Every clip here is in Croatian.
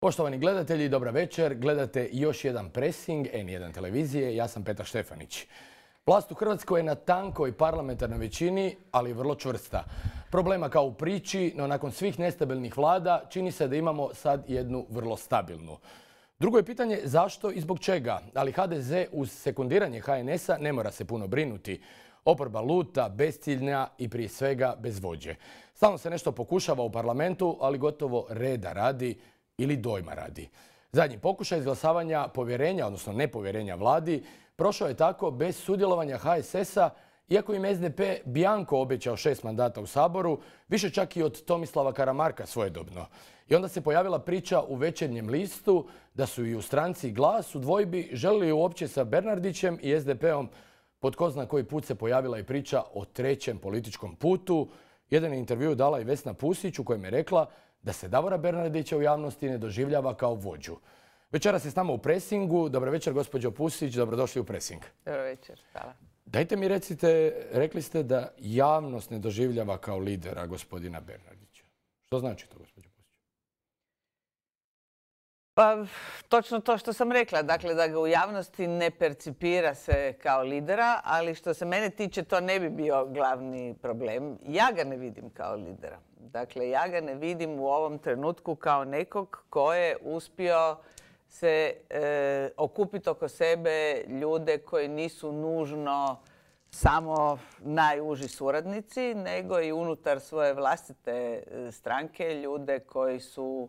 Poštovani gledatelji, dobra večer. Gledate još jedan pressing N1 televizije. Ja sam Petar Štefanić. Vlast u Hrvatskoj je na tankoj parlamentarnoj većini, ali vrlo čvrsta. Problema kao u priči, no nakon svih nestabilnih vlada čini se da imamo sad jednu vrlo stabilnu. Drugo je pitanje zašto i zbog čega, ali HDZ uz sekundiranje HNS-a ne mora se puno brinuti. Oporba luta, besciljna i prije svega bez vođe. Stalno se nešto pokušava u parlamentu, ali gotovo reda radi ili dojma radi. Zadnji pokušaj izglasavanja povjerenja, odnosno nepovjerenja vladi, prošao je tako bez sudjelovanja HSS-a, iako im SDP Bijanko obećao šest mandata u Saboru, više čak i od Tomislava Karamarka svojedobno. I onda se pojavila priča u večernjem listu da su i u stranci glas u dvojbi želili uopće sa Bernardićem i SDP-om. Pod ko zna koji put se pojavila i priča o trećem političkom putu. Jedan je intervju dala i Vesna Pusić u kojem je rekla da se Davora Bernardića u javnosti ne doživljava kao vođu. Večeras je s nama u presingu. Dobar večer, gospođo Pusić. Dobrodošli u presing. Dobar večer, hvala. Dajte mi recite, rekli ste da javnost ne doživljava kao lidera gospodina Bernardića. Što znači to, gospođo? Pa točno to što sam rekla, dakle da ga u javnosti ne percipira se kao lidera, ali što se mene tiče to ne bi bio glavni problem. Ja ga ne vidim kao lidera. Dakle, ja ga ne vidim u ovom trenutku kao nekog ko je uspio se e, okupiti oko sebe ljude koji nisu nužno samo najuži suradnici, nego i unutar svoje vlastite e, stranke ljude koji su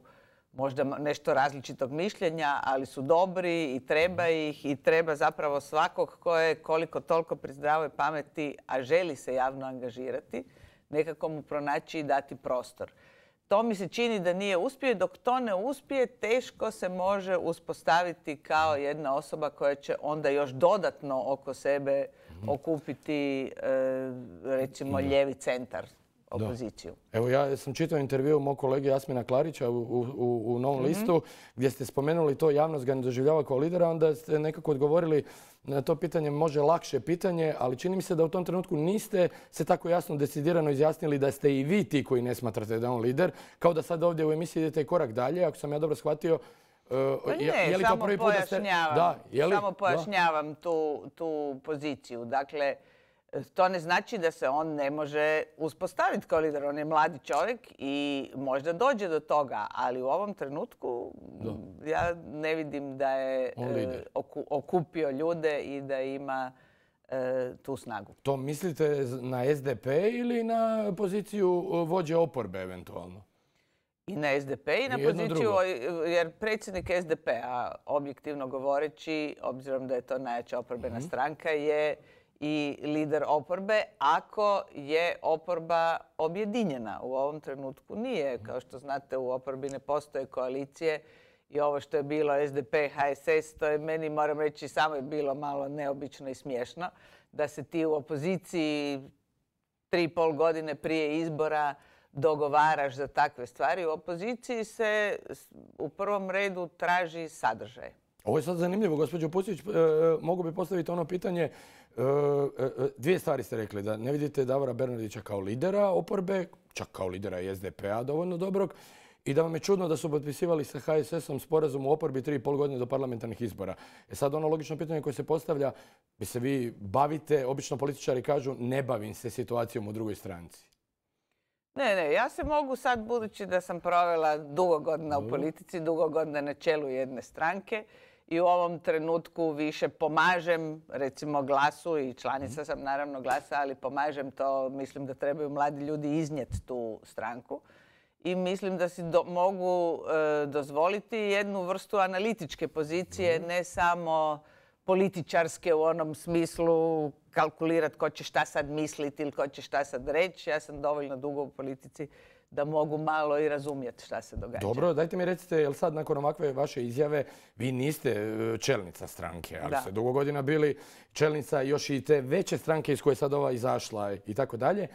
možda nešto različitog mišljenja, ali su dobri i treba mhm. ih i treba zapravo svakog ko je koliko toliko pri pameti, a želi se javno angažirati, nekako mu pronaći i dati prostor. To mi se čini da nije i Dok to ne uspije, teško se može uspostaviti kao mhm. jedna osoba koja će onda još dodatno oko sebe mhm. okupiti e, recimo ljevi centar opoziciju. Evo ja sam čitao intervju mog kolege Jasmina Klarića u, Novom mhm. listu gdje ste spomenuli to javnost ga ne doživljava kao lidera, onda ste nekako odgovorili na to pitanje može lakše pitanje, ali čini mi se da u tom trenutku niste se tako jasno decidirano izjasnili da ste i vi ti koji ne smatrate da je on lider, kao da sad ovdje u emisiji idete korak dalje, ako sam ja dobro shvatio, ne, Samo pojašnjavam Tu, tu poziciju. Dakle, to ne znači da se on ne može uspostaviti kao lider. On je mladi čovjek i možda dođe do toga, ali u ovom trenutku ja ne vidim da je e, okupio ljude i da ima e, tu snagu. To mislite na SDP ili na poziciju e, vođe oporbe eventualno? I na SDP i na poziciju, jer predsjednik SDP-a, objektivno govoreći, obzirom da je to najjača oporbena mhm. stranka, je i lider oporbe ako je oporba objedinjena. U ovom trenutku nije. Kao što znate u oporbi ne postoje koalicije i ovo što je bilo SDP, HSS, to je meni moram reći samo je bilo malo neobično i smiješno da se ti u opoziciji tri i pol godine prije izbora dogovaraš za takve stvari. U opoziciji se u prvom redu traži sadržaj. Ovo je sad zanimljivo, gospođo Pusić. E, e, mogu bi postaviti ono pitanje E, e, e, dvije stvari ste rekli, da ne vidite Davora Bernardića kao lidera oporbe, čak kao lidera i SDP-a dovoljno dobrog, i da vam je čudno da su potpisivali sa HSS-om sporazum u oporbi pol godine do parlamentarnih izbora. E sad ono logično pitanje koje se postavlja, bi se vi bavite, obično političari kažu ne bavim se situacijom u drugoj stranci. Ne, ne, ja se mogu sad, budući da sam provela dugo godina u politici, dugo godina na čelu jedne stranke, i u ovom trenutku više pomažem, recimo glasu i članica sam naravno glasa, ali pomažem to, mislim da trebaju mladi ljudi iznijeti tu stranku. I mislim da si mogu e, dozvoliti jednu vrstu analitičke pozicije, mhm. ne samo političarske u onom smislu kalkulirati ko će šta sad misliti ili ko će šta sad reći. Ja sam dovoljno dugo u politici da mogu malo i razumjeti šta se događa. Dobro, dajte mi recite, jel sad nakon ovakve vaše izjave, vi niste e, čelnica stranke, ali ste dugo godina bili čelnica još i te veće stranke iz koje sad ova izašla i tako dalje.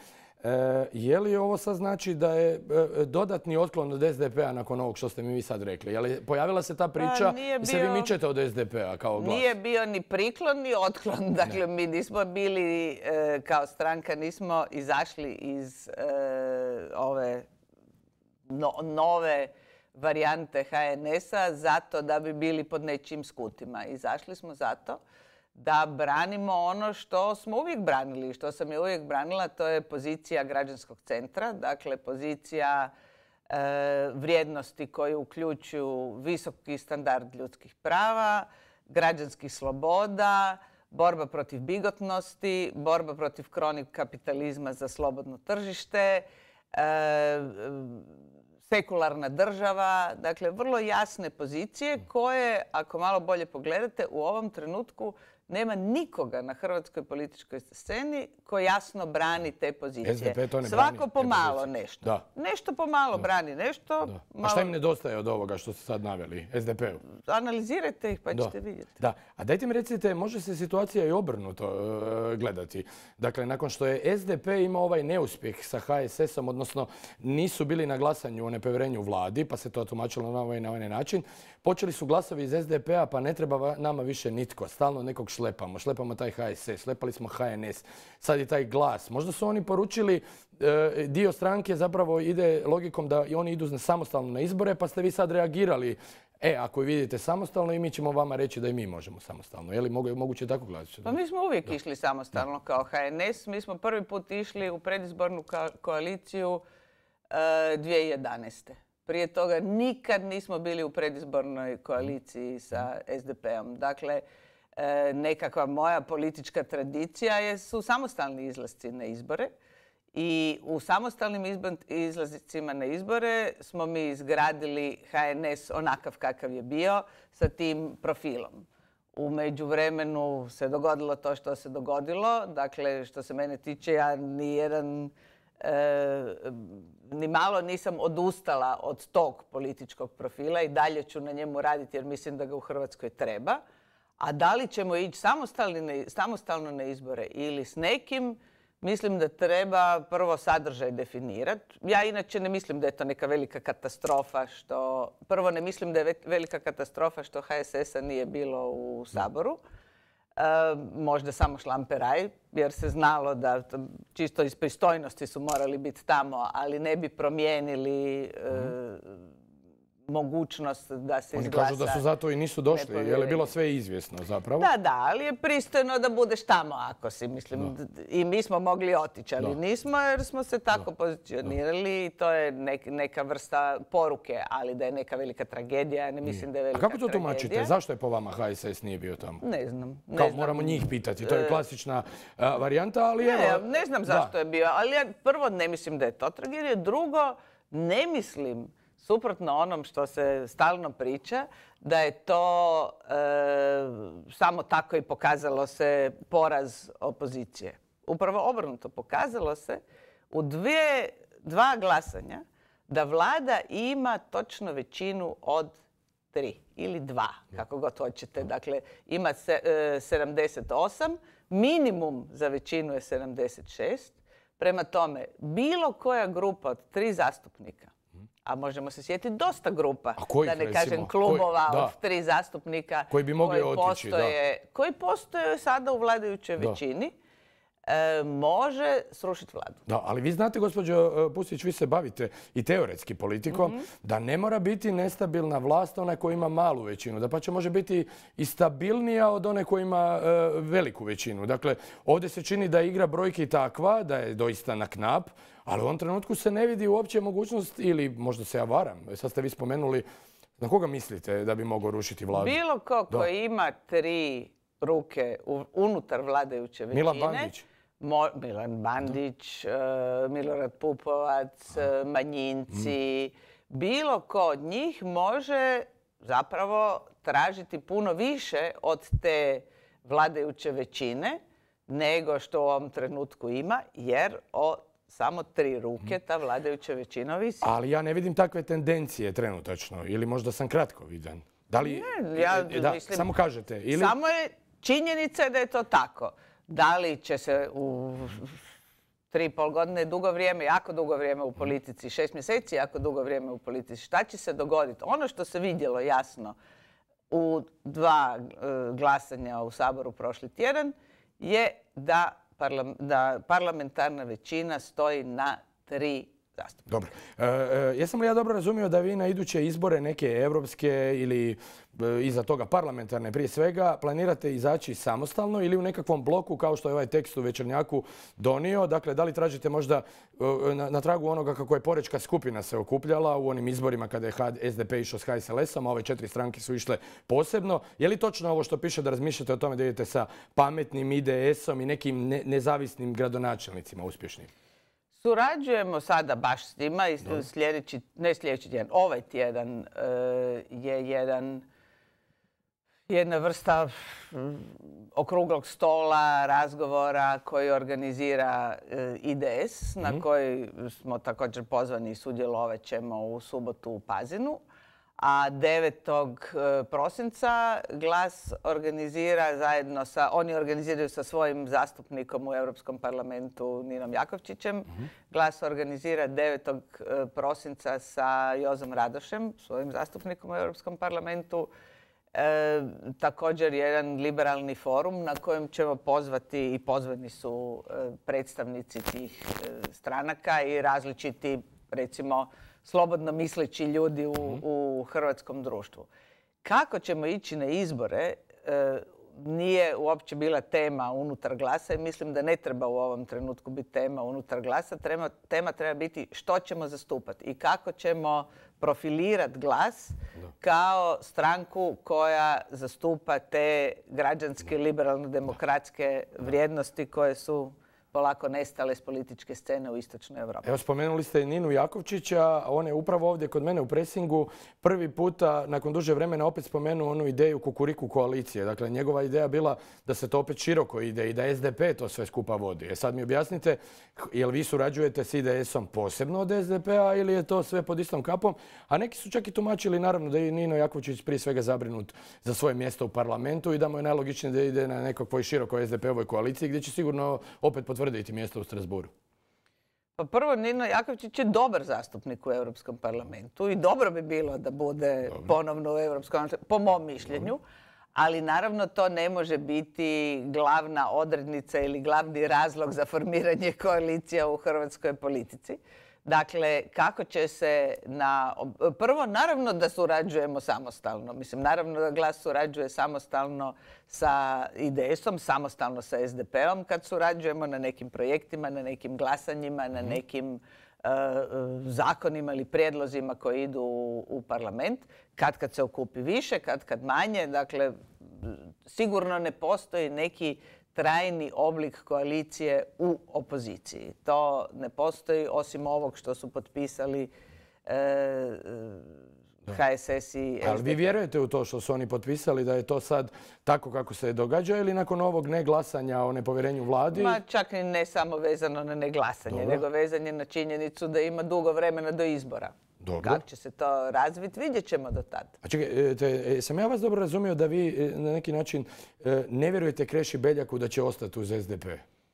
E, je li ovo sad znači da je e, dodatni otklon od SDP-a nakon ovog što ste mi vi sad rekli? Je li pojavila se ta pa priča se vi mičete od SDP-a kao glas? Nije bio ni priklon ni otklon. Dakle, mi nismo bili e, kao stranka, nismo izašli iz ove nove varijante HNS-a zato da bi bili pod nečim skutima. Izašli smo zato da branimo ono što smo uvijek branili i što sam je uvijek branila, to je pozicija građanskog centra, dakle pozicija e, vrijednosti koje uključuju visoki standard ljudskih prava, građanskih sloboda, borba protiv bigotnosti, borba protiv kronik kapitalizma za slobodno tržište, e, sekularna država, dakle vrlo jasne pozicije koje, ako malo bolje pogledate, u ovom trenutku nema nikoga na hrvatskoj političkoj sceni koji jasno brani te pozicije. SDP to ne Svako pomalo nešto. Nešto pomalo brani nešto. Da. Malo... A šta im nedostaje od ovoga što ste sad naveli SDP-u? Analizirajte ih pa ćete vidjeti. Da. A dajte mi recite, može se situacija i obrnuto e, gledati. Dakle, nakon što je SDP imao ovaj neuspjeh sa HSS-om, odnosno nisu bili na glasanju o nepovjerenju vladi, pa se to tumačilo na ovaj na onaj način, Počeli su glasovi iz SDP-a, pa ne treba nama više nitko. Stalno nekog šlepamo. Šlepamo taj HSS, šlepali smo HNS. Sad je taj glas. Možda su oni poručili, e, dio stranke zapravo ide logikom da oni idu samostalno na izbore, pa ste vi sad reagirali. E, ako vidite samostalno i mi ćemo vama reći da i mi možemo samostalno. Je li moguće tako glasiti? Pa mi smo uvijek išli samostalno kao HNS. Mi smo prvi put išli u predizbornu koaliciju 2011. E, prije toga nikad nismo bili u predizbornoj koaliciji sa SDP-om. Dakle, e, nekakva moja politička tradicija je, su samostalni izlasci na izbore. I u samostalnim izlazicima na izbore smo mi izgradili HNS onakav kakav je bio sa tim profilom. U međuvremenu se dogodilo to što se dogodilo. Dakle, što se mene tiče, ja nijedan Eh, ni malo nisam odustala od tog političkog profila i dalje ću na njemu raditi jer mislim da ga u Hrvatskoj treba. A da li ćemo ići samostalno na izbore ili s nekim, mislim da treba prvo sadržaj definirati. Ja inače ne mislim da je to neka velika katastrofa što... Prvo ne mislim da je velika katastrofa što HSS-a nije bilo u Saboru. Ehm, možda samo šlamperaj, jer se znalo da čisto iz pristojnosti su morali biti tamo, ali ne bi promijenili mhm. eh, mogućnost da se izglasa. Oni kažu da su zato i nisu došli, Je li bilo sve izvjesno zapravo. Da, da, ali je pristojno da budeš tamo ako si, mislim. I mi smo mogli otići, ali nismo jer smo se tako pozicionirali i to je neka vrsta poruke, ali da je neka velika tragedija, ne mislim da je velika tragedija. A kako to tumačite? Zašto je po vama HSS nije bio tamo? Ne znam. Kao moramo njih pitati, to je e, klasična varijanta, ali ne, Ne znam zašto je bio, ali ja prvo ne mislim da je to tragedija, drugo ne mislim suprotno onom što se stalno priča, da je to e, samo tako i pokazalo se poraz opozicije. Upravo obrnuto pokazalo se u dva glasanja da vlada ima točno većinu od tri ili dva, kako god hoćete. Dakle, ima se, 78, e, minimum za većinu je 76. Prema tome, bilo koja grupa od tri zastupnika a možemo se sjetiti dosta grupa, da ne kažem klubova od tri zastupnika koji, bi mogli postoje, koji postoje sada u vladajućoj većini, e, može srušiti vladu. Da, ali vi znate, gospođo e, Pustić, vi se bavite i teoretski politikom, mhm. da ne mora biti nestabilna vlast ona koja ima malu većinu. Da pa će može biti i stabilnija od one koja ima e, veliku većinu. Dakle, ovdje se čini da je igra brojki takva, da je doista na knap, ali u ovom trenutku se ne vidi uopće mogućnost, ili možda se ja varam, e, sad ste vi spomenuli, na koga mislite da bi mogao rušiti vladu? Bilo ko ko ima tri ruke unutar vladajuće većine. Milan Bandić. Milan Bandić, eh, Milorad Pupovac, eh, Manjinci. Mm. Bilo ko od njih može zapravo tražiti puno više od te vladajuće većine nego što u ovom trenutku ima, jer o samo tri ruke, ta vladajuća većina visi. Ali ja ne vidim takve tendencije trenutačno. Ili možda sam kratko vidan. Da li, ne, ja e, e, da, mislim... Samo kažete. Ili... Samo je činjenica da je to tako. Da li će se u tri i pol godine, dugo vrijeme, jako dugo vrijeme u politici, šest mjeseci, jako dugo vrijeme u politici, šta će se dogoditi? Ono što se vidjelo jasno u dva e, glasanja u Saboru prošli tjedan je da da parlamentarna većina stoji na tri zastupnik. Dobro. E, e, jesam li ja dobro razumio da vi na iduće izbore neke evropske ili e, iza toga parlamentarne prije svega planirate izaći samostalno ili u nekakvom bloku kao što je ovaj tekst u Večernjaku donio? Dakle, da li tražite možda na, tragu onoga kako je Porečka skupina se okupljala u onim izborima kada je SDP išao s HSLS-om, a ove četiri stranke su išle posebno. Je li točno ovo što piše da razmišljate o tome da idete sa pametnim IDS-om i nekim nezavisnim gradonačelnicima uspješnim? Surađujemo sada baš s njima i sljedeći, ne sljedeći tjedan, ovaj tjedan e, je jedan jedna vrsta mm, okruglog stola, razgovora koji organizira e, IDS, na mhm. koji smo također pozvani i sudjelovat ćemo u subotu u Pazinu a 9. E, prosinca glas organizira zajedno sa, oni organiziraju sa svojim zastupnikom u Europskom parlamentu Ninom Jakovčićem. Mhm. Glas organizira 9. E, prosinca sa Jozom Radošem, svojim zastupnikom u Europskom parlamentu. E, također jedan liberalni forum na kojem ćemo pozvati i pozvani su predstavnici tih stranaka i različiti, recimo, slobodno misleći ljudi mhm. u, hrvatskom društvu. Kako ćemo ići na izbore e, nije uopće bila tema unutar glasa i mislim da ne treba u ovom trenutku biti tema unutar glasa. Tema, treba biti što ćemo zastupati i kako ćemo profilirati glas kao stranku koja zastupa te građanske liberalno-demokratske vrijednosti koje su polako nestale s političke scene u Istočnoj Europi. Evo spomenuli ste i Ninu Jakovčića, on je upravo ovdje kod mene u presingu prvi puta nakon duže vremena opet spomenuo onu ideju kukuriku koalicije. Dakle, njegova ideja bila da se to opet široko ide i da SDP to sve skupa vodi. E sad mi objasnite, jel vi surađujete s IDS-om posebno od SDP-a ili je to sve pod istom kapom? A neki su čak i tumačili naravno da je Nino Jakovčić prije svega zabrinut za svoje mjesto u parlamentu i da mu je najlogičnije da ide na nekakvoj širokoj SDP-ovoj koaliciji gdje će sigurno opet mjesto u Strasburu? Pa prvo, Nino Jakovčić je dobar zastupnik u Europskom parlamentu i dobro bi bilo da bude ponovno u Europskom parlamentu, po mom mišljenju. Ali naravno to ne može biti glavna odrednica ili glavni razlog za formiranje koalicija u hrvatskoj politici. Dakle, kako će se na... Prvo, naravno da surađujemo samostalno. Mislim, naravno da glas surađuje samostalno sa IDS-om, samostalno sa SDP-om kad surađujemo na nekim projektima, na nekim glasanjima, na mhm. nekim e, e, zakonima ili prijedlozima koji idu u, u parlament. Kad kad se okupi više, kad kad manje. Dakle, sigurno ne postoji neki trajni oblik koalicije u opoziciji. To ne postoji osim ovog što su potpisali e, e HSS i SDP. Ali vi vjerujete u to što su oni potpisali da je to sad tako kako se događa ili nakon ovog neglasanja o nepovjerenju vladi? Ma čak i ne samo vezano na neglasanje, nego vezanje na činjenicu da ima dugo vremena do izbora. Dobro. Kako će se to razviti, vidjet ćemo do tada. A čekaj, e, e, sam ja vas dobro razumio da vi e, na neki način ne vjerujete Kreši Beljaku da će ostati uz SDP?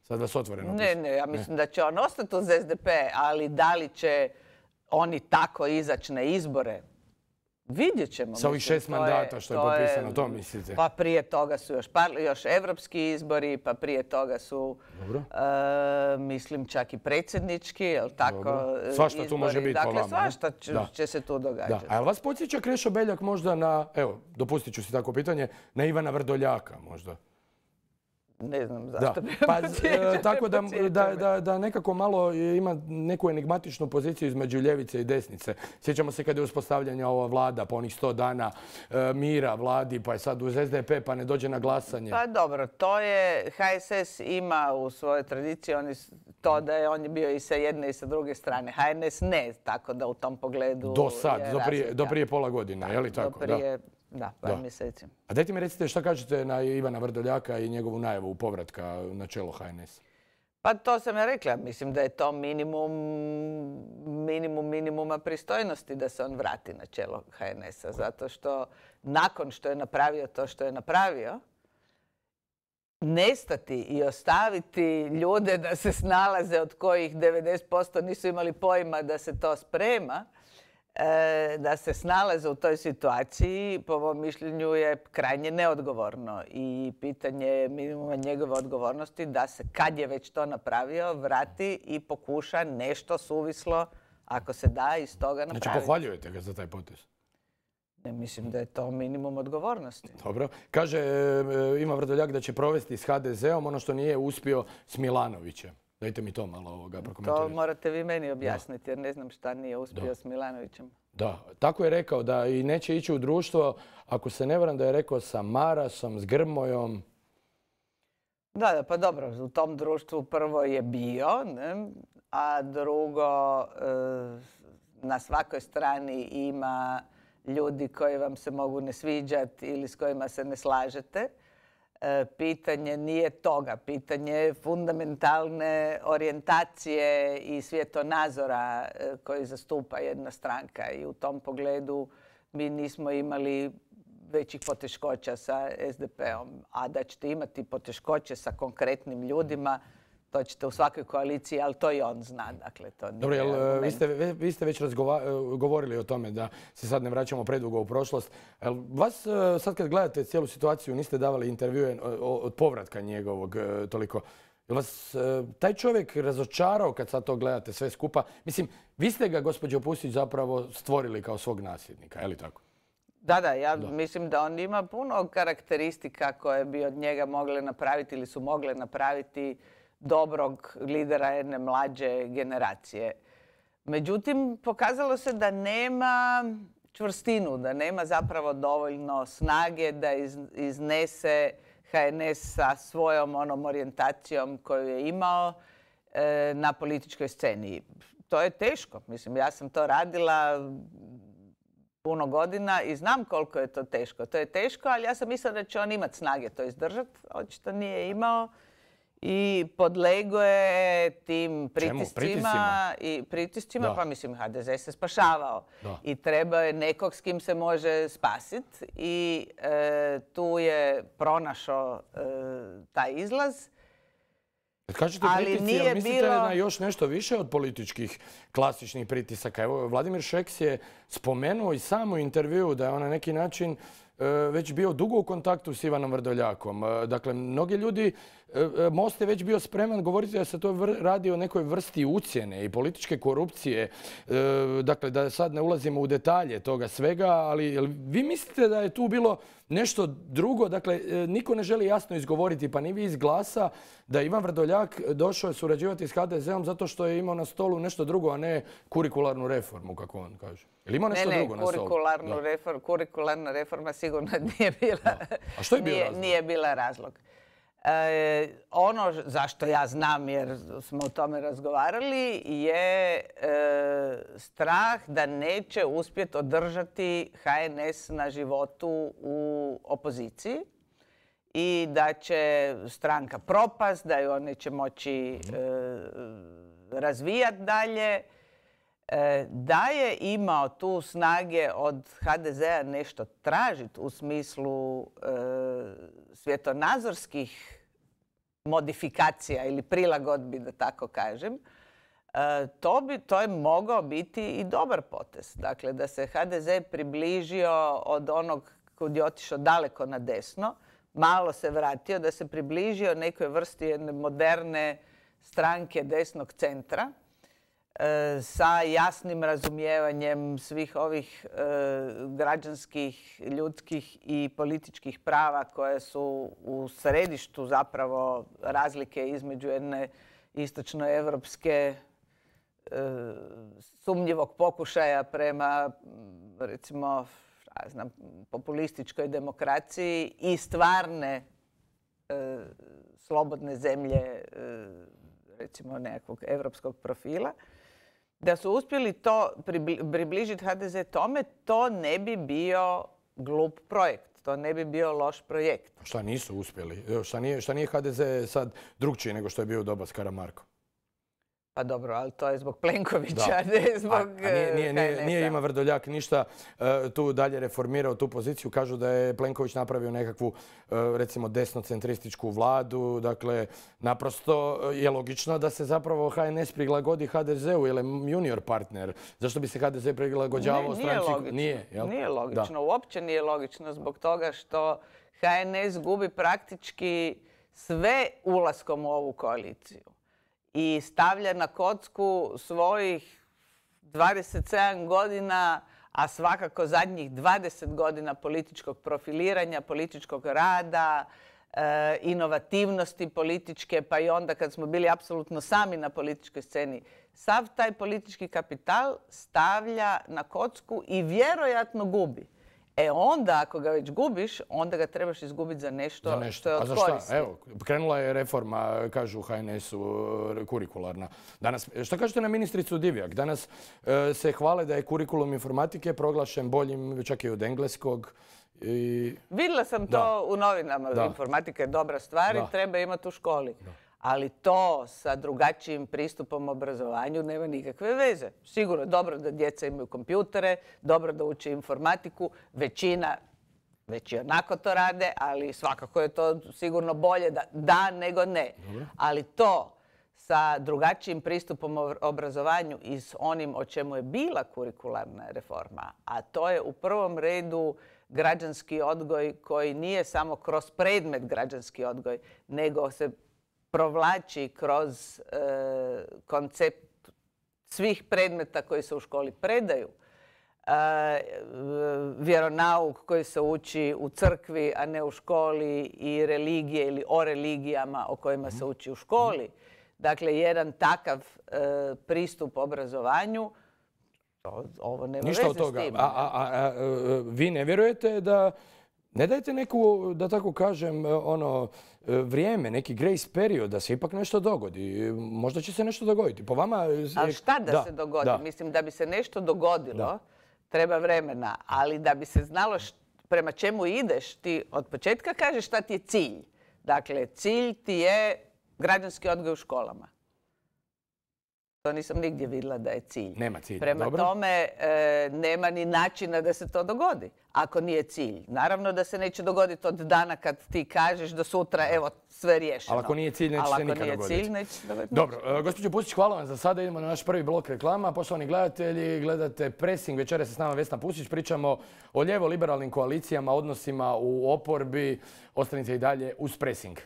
Sad vas otvoreno. Ne, ne, ja mislim da će on ostati uz SDP, ali da li će oni tako izaći na izbore, Vidjet ćemo. Sa ovih šest mandata što je, popisano, to mislite? Pa prije toga su još, evropski izbori, pa prije toga su, e, mislim, čak i predsjednički, jel tako? Svašta tu može biti dakle, po vama. svašta će, se tu događati. Da. A vas podsjeća Krešo Beljak možda na, evo, dopustit ću si tako pitanje, na Ivana Vrdoljaka možda? Ne znam zašto pa, e, da. Tako da, nekako malo ima neku enigmatičnu poziciju između ljevice i desnice. Sjećamo se kada je uspostavljanje ova vlada, po onih sto dana e, mira vladi, pa je sad uz SDP, pa ne dođe na glasanje. Pa dobro, to je, HSS ima u svojoj tradiciji to da je on bio i sa jedne i sa druge strane. HNS ne, tako da u tom pogledu Do sad, do prije, do prije pola godine, je li tako? Do prije da, par mjeseci. A dajte mi recite što kažete na Ivana Vrdoljaka i njegovu najavu povratka na čelo HNS? Pa to sam ja rekla. Mislim da je to minimum, minimum minimuma pristojnosti da se on vrati na čelo HNS-a. Zato što nakon što je napravio to što je napravio, nestati i ostaviti ljude da se snalaze od kojih 90% nisu imali pojma da se to sprema, E, da se snalaze u toj situaciji, po ovom mišljenju, je krajnje neodgovorno. I pitanje je minimuma njegove odgovornosti da se, kad je već to napravio, vrati i pokuša nešto suvislo, ako se da, iz toga znači, napraviti. Znači, pohvaljujete ga za taj potez? Ne, mislim da je to minimum odgovornosti. Dobro. Kaže, e, e, ima Vrdoljak da će provesti s HDZ-om ono što nije uspio s Milanovićem. Dajte mi to malo ovoga To morate vi meni objasniti jer ne znam šta nije uspio s Milanovićem. Da, tako je rekao da i neće ići u društvo, ako se ne varam da je rekao sa Marasom, s Grmojom. Da, da, pa dobro, u tom društvu prvo je bio, a drugo eh, na svakoj strani ima ljudi koji vam se mogu ne sviđati ili s kojima se ne slažete. E, pitanje nije toga, pitanje je fundamentalne orijentacije i svjetonazora e, koji zastupa jedna stranka i u tom pogledu mi nismo imali većih poteškoća sa SDP-om, a da ćete imati poteškoće sa konkretnim ljudima, to ćete u svakoj koaliciji, ali to i on zna. Dakle, to Dobro, e, vi, ste, već e, govorili o tome da se sad ne vraćamo predugo u prošlost. vas e, sad kad gledate cijelu situaciju niste davali intervjue od povratka njegovog toliko. Jel vas taj čovjek razočarao kad sad to gledate sve skupa? Mislim, vi ste ga, gospođo Pusić, zapravo stvorili kao svog nasljednika, je li tako? Da, da, ja mislim da on ima puno karakteristika koje bi od njega mogle napraviti ili su mogle napraviti dobrog lidera jedne mlađe generacije. Međutim, pokazalo se da nema čvrstinu, da nema zapravo dovoljno snage da iznese HNS sa svojom onom orijentacijom koju je imao e, na političkoj sceni. To je teško. Mislim, ja sam to radila puno godina i znam koliko je to teško. To je teško, ali ja sam mislila da će on imati snage to izdržati. Očito nije imao i podlego je tim pritiscima, i pritiscima, pa mislim HDZ se spašavao i treba je nekog s kim se može spasiti i e, tu je pronašao e, taj izlaz. kažete ali nije mislite na još nešto više od političkih klasičnih pritisaka? Evo, Vladimir Šeks je spomenuo i samo intervju da je on na neki način E, već bio dugo u kontaktu s Ivanom Vrdoljakom. E, dakle, mnogi ljudi, e, Most je već bio spreman govoriti da se to radi o nekoj vrsti ucjene i političke korupcije. Dakle, da sad ne ulazimo u detalje toga svega, ali vi mislite da je tu bilo nešto drugo? Dakle, niko ne želi jasno izgovoriti, pa ni vi iz glasa, da Ivan Vrdoljak došao je surađivati s HDZ-om zato što je imao na stolu nešto drugo, a ne kurikularnu reformu, kako on kaže. Ili ne, reform, kurikularna reforma sigurno nije bila, A što je nije, bila razlog. E, ono zašto ja znam jer smo o tome razgovarali je e, strah da neće uspjeti održati HNS na životu u opoziciji i da će stranka propast, da ju on neće moći mhm. e, razvijati dalje E, da je imao tu snage od HDZ-a nešto tražiti u smislu e, svjetonazorskih modifikacija ili prilagodbi, da tako kažem, e, to, bi, to je mogao biti i dobar potez. Dakle, da se HDZ približio od onog kud je otišao daleko na desno, malo se vratio, da se približio nekoj vrsti moderne stranke desnog centra, E, sa jasnim razumijevanjem svih ovih e, građanskih, ljudskih i političkih prava koje su u središtu zapravo razlike između jedne istočnoevropske e, sumnjivog pokušaja prema recimo ja znam, populističkoj demokraciji i stvarne slobodne zemlje e, recimo nekakvog evropskog profila da su uspjeli to približiti HDZ tome, to ne bi bio glup projekt. To ne bi bio loš projekt. Šta nisu uspjeli? Šta nije, šta HDZ sad drugčiji nego što je bio u doba s Karamarkom? Pa dobro, ali to je zbog Plenkovića, ne zbog eh, hns a nije, ima Vrdoljak ništa eh, tu dalje reformirao tu poziciju. Kažu da je Plenković napravio nekakvu, eh, recimo, desnocentrističku vladu. Dakle, naprosto je logično da se zapravo HNS prilagodi HDZ-u, jer je junior partner. Zašto bi se HDZ prilagođavao Nije, nije logično. Uopće nije logično zbog toga što HNS gubi praktički sve ulaskom u ovu koaliciju i stavlja na kocku svojih 27 godina, a svakako zadnjih 20 godina političkog profiliranja, političkog rada, e, inovativnosti političke, pa i onda kad smo bili apsolutno sami na političkoj sceni, sav taj politički kapital stavlja na kocku i vjerojatno gubi. E onda, ako ga već gubiš, onda ga trebaš izgubiti za nešto, što je od koristi. Evo, krenula je reforma, kažu u HNS-u, kurikularna. Danas, kažete na ministricu Divjak? Danas e, se hvale da je kurikulum informatike proglašen boljim čak i od engleskog. Vidjela sam to u novinama. Informatika je dobra stvar i treba imati u školi. Ali to sa drugačijim pristupom obrazovanju nema nikakve veze. Sigurno je dobro da djeca imaju kompjutere, dobro da uče informatiku. Većina već i onako to rade, ali svakako je to sigurno bolje da, da nego ne. Ali to sa drugačijim pristupom obrazovanju i s onim o čemu je bila kurikularna reforma, a to je u prvom redu građanski odgoj koji nije samo kroz predmet građanski odgoj, nego se provlači kroz eh, koncept svih predmeta koji se u školi predaju, eh, vjeronauk koji se uči u crkvi, a ne u školi i religije ili o religijama o kojima se mhm. uči u školi. Dakle, jedan takav eh, pristup obrazovanju, ovo ne Ništa veze toga. s a vi ne vjerujete da ne dajte neku, da tako kažem, e, ono, e, vrijeme, neki grace period, da se ipak nešto dogodi. Možda će se nešto dogoditi. Po vama... E, ali šta da, se dogodi? Mislim, da bi se nešto dogodilo, treba vremena. Ali da bi se znalo prema čemu ideš, ti od početka kažeš šta ti je cilj. Dakle, cilj ti je građanski odgoj u školama. To nisam nigdje vidjela da je cilj. Nema cilja, Prema tome, e, nema ni načina da se to dogodi, ako nije cilj. Naravno da se neće dogoditi od dana kad ti kažeš do sutra, evo, sve riješeno. Ali ako nije cilj, neće se nikada dogoditi. Cilj, neće dogoditi. Dobro, e, gospođo Pusić, hvala vam za sada. Idemo na naš prvi blok reklama. Poštovani gledatelji, gledate Pressing. Večera se s nama Vesna Pusić. Pričamo o ljevo-liberalnim koalicijama, odnosima u oporbi. Ostanite i dalje uz Pressing.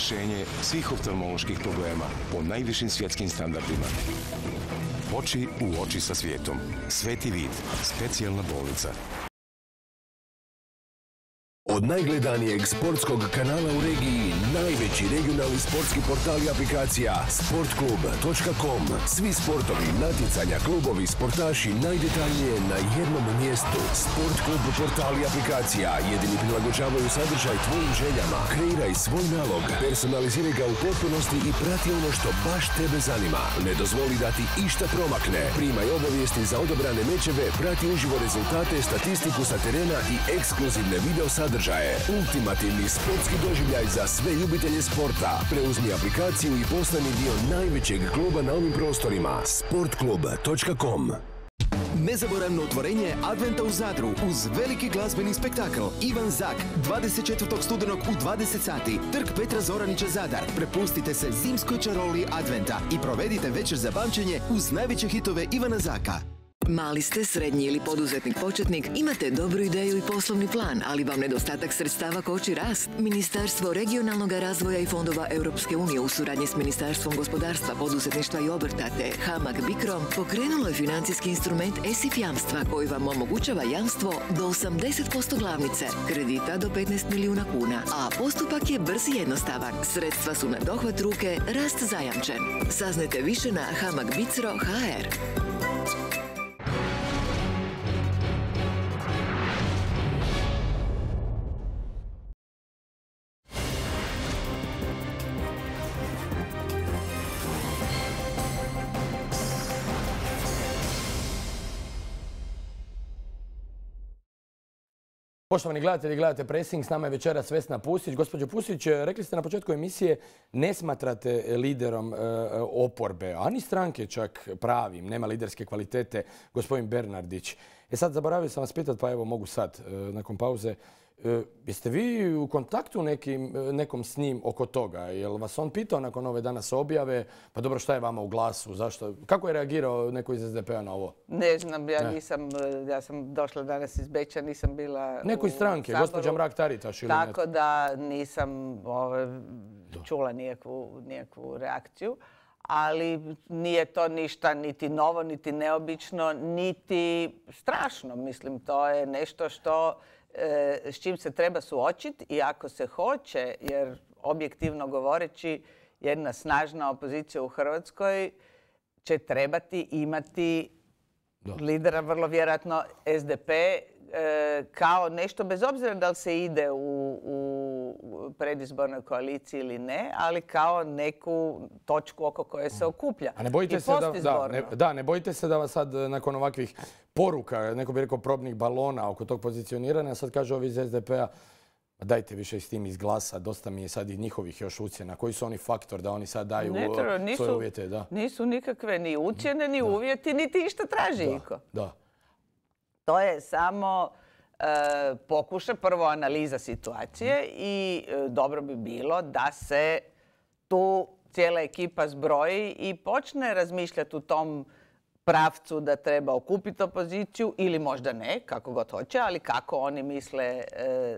rješenje svih oftalmoloških problema po najvišim svjetskim standardima. Oči u oči sa svijetom. Sveti vid. Specijalna bolnica od najgledanijeg sportskog kanala u regiji, najveći regionalni sportski portal i aplikacija sportklub.com. Svi sportovi, natjecanja, klubovi, sportaši najdetaljnije na jednom mjestu. Sportklub portal i aplikacija jedini prilagođavaju sadržaj tvojim željama. Kreiraj svoj nalog, personaliziraj ga u potpunosti i prati ono što baš tebe zanima. Ne dozvoli da ti išta promakne. Primaj obavijesti za odobrane mečeve, prati uživo rezultate, statistiku sa terena i ekskluzivne video sadržaje Najjača je. Ultimativni sportski doživljaj za sve ljubitelje sporta. Preuzmi aplikaciju i postani dio najvećeg kluba na ovim prostorima. sportklub.com Nezaboravno otvorenje Adventa u Zadru uz veliki glazbeni spektakl Ivan Zak 24. studenog u 20 sati Trg Petra Zoranića Zadar. Prepustite se zimskoj čaroli Adventa i provedite večer za pamćenje uz najveće hitove Ivana Zaka. Mali ste, srednji ili poduzetnik početnik, imate dobru ideju i poslovni plan, ali vam nedostatak sredstava koči rast. Ministarstvo regionalnog razvoja i fondova Europske unije u suradnji s Ministarstvom gospodarstva, poduzetništva i obrta te Hamag Bikrom pokrenulo je financijski instrument ESIF jamstva koji vam omogućava jamstvo do 80% glavnice, kredita do 15 milijuna kuna, a postupak je brz i jednostavan. Sredstva su na dohvat ruke, rast zajamčen. Saznajte više na hamagbicro.hr. Poštovani gledatelji, gledate Pressing, s nama je večera Svesna Pusić. Gospodin Pusić, eh, rekli ste na početku emisije ne smatrate liderom eh, eh, oporbe, oporbe, ani stranke čak pravim, nema liderske kvalitete, gospodin Bernardić. E sad, zaboravio sam vas pitati, pa evo mogu sad, nakon pauze, E, jeste vi u kontaktu e, nekom s njim oko toga? Jel vas on pitao nakon ove danas objave, pa dobro šta je vama u glasu? Zašto? Kako je reagirao neko iz SDP-a na ovo? Ne znam, ja e. nisam, ja sam došla danas iz Beća, nisam bila Neko iz stranke, gospođa Mrak-Taritaš ili Tako da nisam čula nijakvu, reakciju ali nije to ništa niti novo, niti neobično, niti strašno. Mislim, to je nešto što s čim se treba suočiti i ako se hoće, jer objektivno govoreći jedna snažna opozicija u Hrvatskoj će trebati imati lidera vrlo vjerojatno SDP e, kao nešto bez obzira da li se ide u, u u predizbornoj koaliciji ili ne, ali kao neku točku oko koje se mhm. okuplja. A ne bojite se da, da, ne, da, bojite se da vas sad eh, nakon ovakvih poruka, neko bi rekao probnih balona oko tog pozicioniranja, sad kaže ovi iz SDP-a dajte više s tim iz glasa, dosta mi je sad i njihovih još ucjena. Koji su oni faktor da oni sad daju eh, nisu, svoje uvjete? Da. Nisu nikakve ni ucjene, ni uvjeti, niti išta traži da, Da. To je samo E, pokuša prvo analiza situacije i e, dobro bi bilo da se tu cijela ekipa zbroji i počne razmišljati u tom pravcu da treba okupiti opoziciju ili možda ne, kako god hoće, ali kako oni misle e,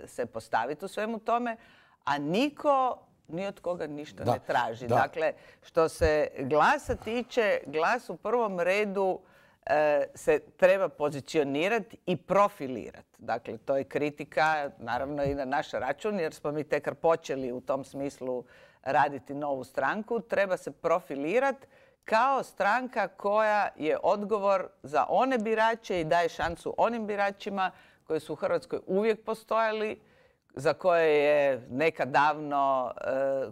se postaviti u svemu tome, a niko ni od koga ništa ne traži. Dakle, što se glasa tiče, glas u prvom redu E, se treba pozicionirati i profilirati. Dakle, to je kritika, naravno, i na naš račun, jer smo mi tekar počeli u tom smislu raditi novu stranku. Treba se profilirati kao stranka koja je odgovor za one birače i daje šansu onim biračima koji su u Hrvatskoj uvijek postojali, za koje je e,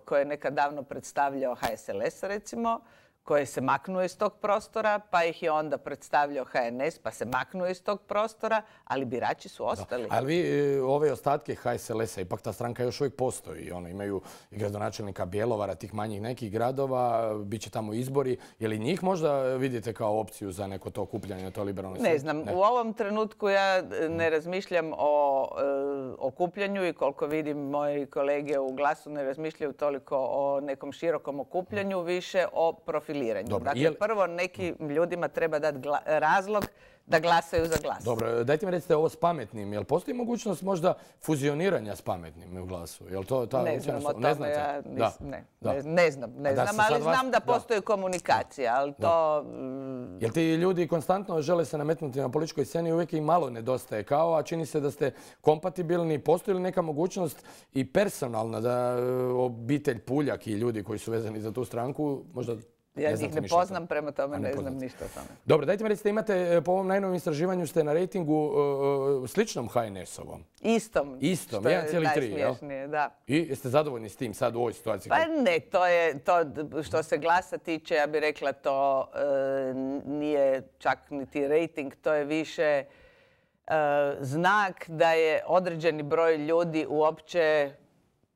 koje je nekad davno predstavljao HSLS recimo, koje se maknuo iz tog prostora, pa ih je onda predstavljao HNS, pa se maknuo iz tog prostora, ali birači su ostali. Ali vi e, ove ostatke HSLS-a, ipak ta stranka još uvijek postoji. Oni imaju i gradonačelnika Bjelovara, tih manjih nekih gradova, bit će tamo izbori. Je li njih možda vidite kao opciju za neko to okupljanje na to liberalno Ne znam, u ovom trenutku ja e, ne mm. razmišljam o e, okupljanju i koliko vidim moji kolege u glasu ne razmišljaju toliko o nekom širokom okupljanju, mm. više o profil profiliranju. dakle, prvo nekim ljudima treba dati razlog da glasaju za glas. Dobro, dajte mi recite ovo s pametnim. Jel postoji mogućnost možda fuzioniranja s pametnim u glasu? Jel to ta ne znam o tome, ne ne, da. ne, znam, ne znam, ali znam da postoji da. komunikacija, ali to... Jel ti ljudi konstantno žele se nametnuti na političkoj sceni, uvijek i malo nedostaje kao, a čini se da ste kompatibilni. Postoji li neka mogućnost i personalna da e, obitelj Puljak i ljudi koji su vezani za tu stranku možda ja ih ne poznam, prema tome ne, znam ništa o tome. Dobro, dajte mi recite, imate e, po ovom najnovom istraživanju ste na rejtingu e, e, sličnom HNS-ovom. Istom. Istom, 1,3, najsmiješnije, da. I jeste zadovoljni s tim sad u ovoj situaciji? Pa ne, to je, to što se glasa tiče, ja bih rekla to nije čak niti rejting, to je više znak da je određeni broj ljudi uopće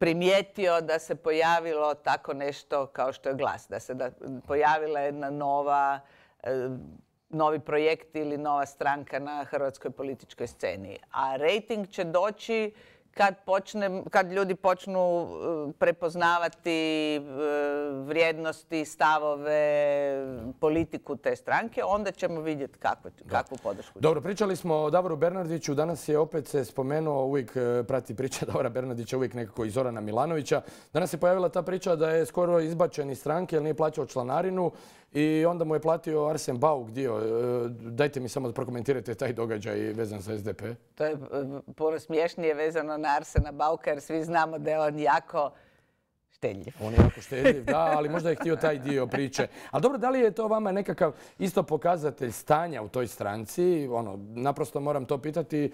primijetio da se pojavilo tako nešto kao što je glas. Da se pojavila jedna nova, e, novi projekt ili nova stranka na hrvatskoj političkoj sceni. A rating će doći kad, počne, kad ljudi počnu e, prepoznavati e, vrijednosti, stavove, politiku te stranke, onda ćemo vidjeti kakvu, podršku. Dobro, pričali smo o Davoru Bernardiću. Danas je opet se spomenuo, uvijek e, prati priča Davora Bernardića, uvijek nekako i Zorana Milanovića. Danas je pojavila ta priča da je skoro izbačen iz stranke jer nije plaćao članarinu. I onda mu je platio Arsen Bauk dio. E, dajte mi samo da prokomentirate taj događaj vezan za SDP. To je e, puno smiješnije vezano na Arsena Bauka jer svi znamo da je on jako štedljiv. On je jako štedljiv, da, ali možda je htio taj dio priče. Ali dobro, da li je to vama nekakav isto pokazatelj stanja u toj stranci? Ono, naprosto moram to pitati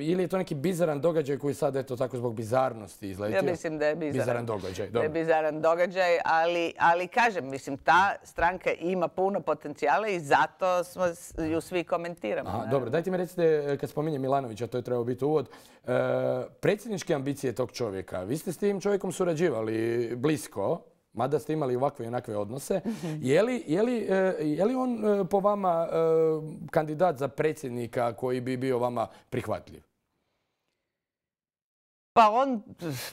ili je to neki bizaran događaj koji sad, eto, tako zbog bizarnosti izletio? Ja mislim da je bizaran, događaj. je bizaran događaj, ali, ali kažem, mislim, ta stranka ima puno potencijala i zato smo ju svi komentiramo. Aha, dobro, dajte mi recite, e, kad spominje Milanovića, to je trebao biti uvod, e, predsjedničke ambicije tog čovjeka, vi ste s tim čovjekom surađivali blisko, mada ste imali ovakve i onakve odnose. Mhm. E, je li, on e, po vama e, kandidat za predsjednika koji bi bio vama prihvatljiv? Pa on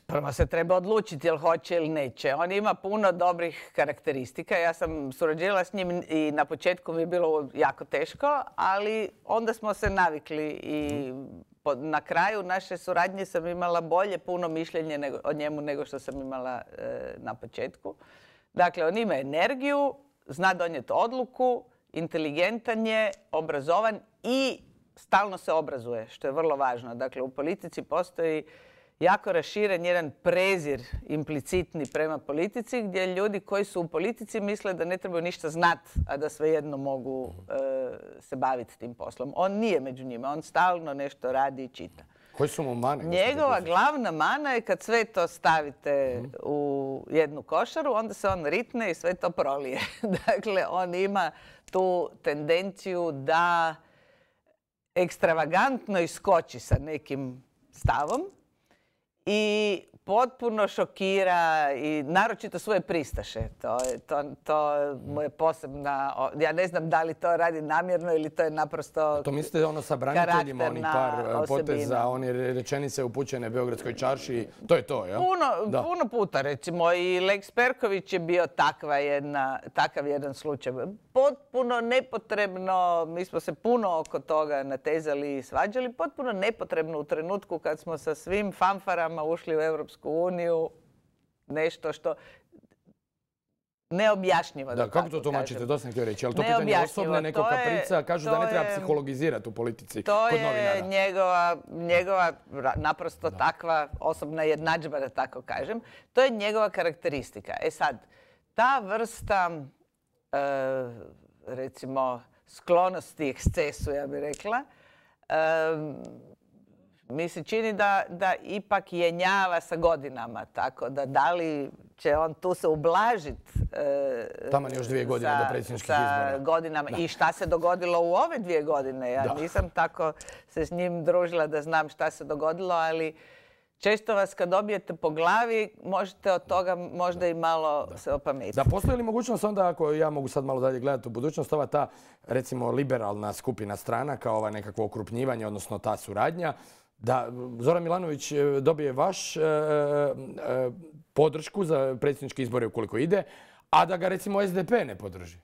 prvo se treba odlučiti jel hoće ili neće. On ima puno dobrih karakteristika. Ja sam surađivala s njim i na početku mi je bilo jako teško, ali onda smo se navikli i mhm na kraju naše suradnje sam imala bolje puno mišljenje o njemu nego što sam imala e, na početku. Dakle, on ima energiju, zna donijeti odluku, inteligentan je, obrazovan i stalno se obrazuje, što je vrlo važno. Dakle, u politici postoji jako raširen jedan prezir implicitni prema politici gdje ljudi koji su u politici misle da ne trebaju ništa znat, a da svejedno mogu eh, se baviti tim poslom. On nije među njima, on stalno nešto radi i čita. Koji su mu mane? Njegova glavna mana je kad sve to stavite u jednu košaru, onda se on ritne i sve to prolije. dakle, on ima tu tendenciju da ekstravagantno iskoči sa nekim stavom Y potpuno šokira i naročito svoje pristaše. To, je, to, to mu je posebna... Ja ne znam da li to radi namjerno ili to je naprosto To mislite ono sa braniteljima, oni par e, poteza, oni rečenice upućene Beogradskoj čarši, to je to, ja? Puno, puno puta, recimo, i Lex Perković je bio takva jedna, takav jedan slučaj. Potpuno nepotrebno, mi smo se puno oko toga natezali i svađali, potpuno nepotrebno u trenutku kad smo sa svim fanfarama ušli u Europsku Europsku uniju, nešto što neobjašnjivo. Da, kako to tumačite? To sam htio reći. Ali to pitanje osobne, neko kaprica, kažu da ne treba psihologizirati u politici kod novinara. To je njegova, njegova naprosto takva osobna jednadžba, da tako kažem. To je njegova karakteristika. E sad, ta vrsta, e, recimo, sklonosti, ekscesu, ja bih rekla, e, mi se čini da, da ipak jenjava sa godinama, tako da da li će on tu se ublažiti e, još dvije godine sa, do predsjedničkih godinama. I šta se dogodilo u ove dvije godine? Ja nisam tako se s njim družila da znam šta se dogodilo, ali često vas kad dobijete po glavi, možete od toga možda i malo se opametiti. Da, postoji li mogućnost onda, ako ja mogu sad malo dalje gledati u budućnost, ova ta recimo liberalna skupina strana kao ova nekakvo okrupnjivanje, odnosno ta suradnja, da Zoran Milanović e, dobije vaš e, e, podršku za predsjedničke izbore ukoliko ide, a da ga recimo SDP ne podrži?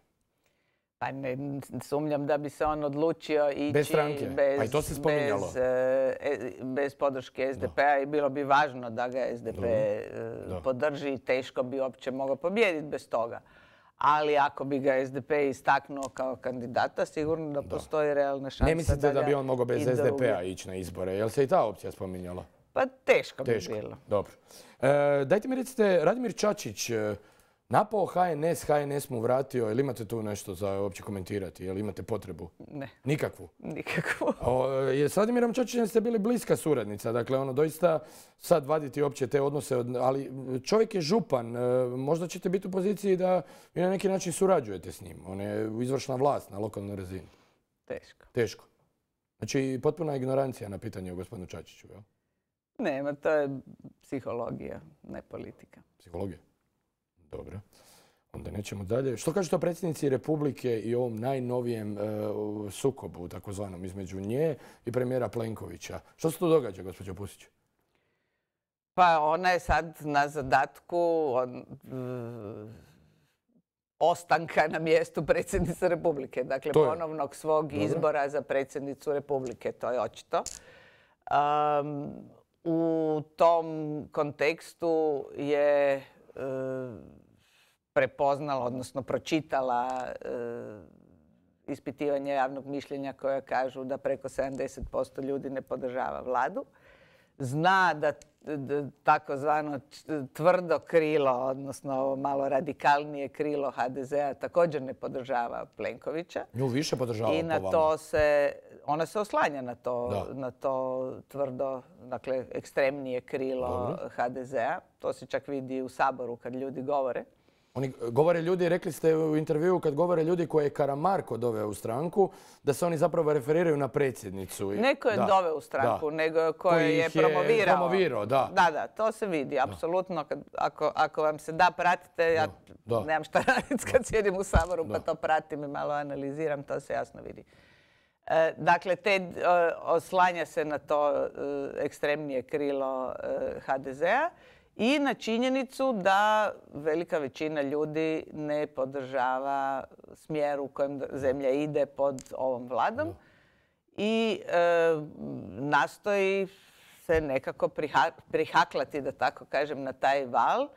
Pa ne, sumnjam da bi se on odlučio ići bez, bez, pa i to se bez, bez podrške SDP-a i bilo bi važno da ga SDP podrži i teško bi uopće mogao pobijediti bez toga ali ako bi ga SDP istaknuo kao kandidata, sigurno da postoji realna šansa. Ne mislite da, bi on mogao bez SDP-a ići na izbore? Jel se i ta opcija spominjala? Pa teško, bi bilo. Dobro. E, dajte mi recite, Radimir Čačić, e, Napao HNS, HNS mu vratio. ili imate tu nešto za uopće komentirati? ili imate potrebu? Ne. Nikakvu? Nikakvu. jer s Vladimirom Čačićem ste bili bliska suradnica. Dakle, ono, doista sad vaditi uopće te odnose. ali čovjek je župan. E, možda ćete biti u poziciji da vi na neki način surađujete s njim. On je izvršna vlast na lokalnoj razini. Teško. Teško. Znači, potpuna ignorancija na pitanje o gospodinu Čačiću, jel? Nema, to je psihologija, ne politika. Psihologija? Dobro. Onda nećemo dalje. Što kažete o predsjednici Republike i ovom najnovijem e, sukobu, takozvanom, između nje i premijera Plenkovića? Što se tu događa, gospođo Pusić? Pa ona je sad na zadatku mm, ostanka na mjestu predsjednice Republike. Dakle, ponovnog svog izbora za predsjednicu Republike. To je očito. u tom kontekstu je e, prepoznala, odnosno pročitala eh, ispitivanje javnog mišljenja koja kažu da preko 70% ljudi ne podržava vladu. Zna da takozvano tvrdo krilo, odnosno malo radikalnije krilo HDZ-a također ne podržava Plenkovića. Nju više podržava I na to se, ona se oslanja na to, na to tvrdo, dakle ekstremnije krilo HDZ-a. To se čak vidi u Saboru kad ljudi govore. Oni govore ljudi, rekli ste u intervju kad govore ljudi koje je Karamarko doveo u stranku, da se oni zapravo referiraju na predsjednicu. Neko je doveo u stranku, nego koji je promovirao. Je promovirao, da. Da, da, to se vidi, apsolutno. ako, vam se da, pratite, ja nemam šta raditi kad sjedim u Saboru, pa to pratim i malo analiziram, to se jasno vidi. E, dakle, te e, oslanja se na to e, ekstremnije krilo HDZ-a i na činjenicu da velika većina ljudi ne podržava smjer u kojem zemlja ide pod ovom vladom i e, nastoji se nekako prihaklati, da tako kažem, na taj val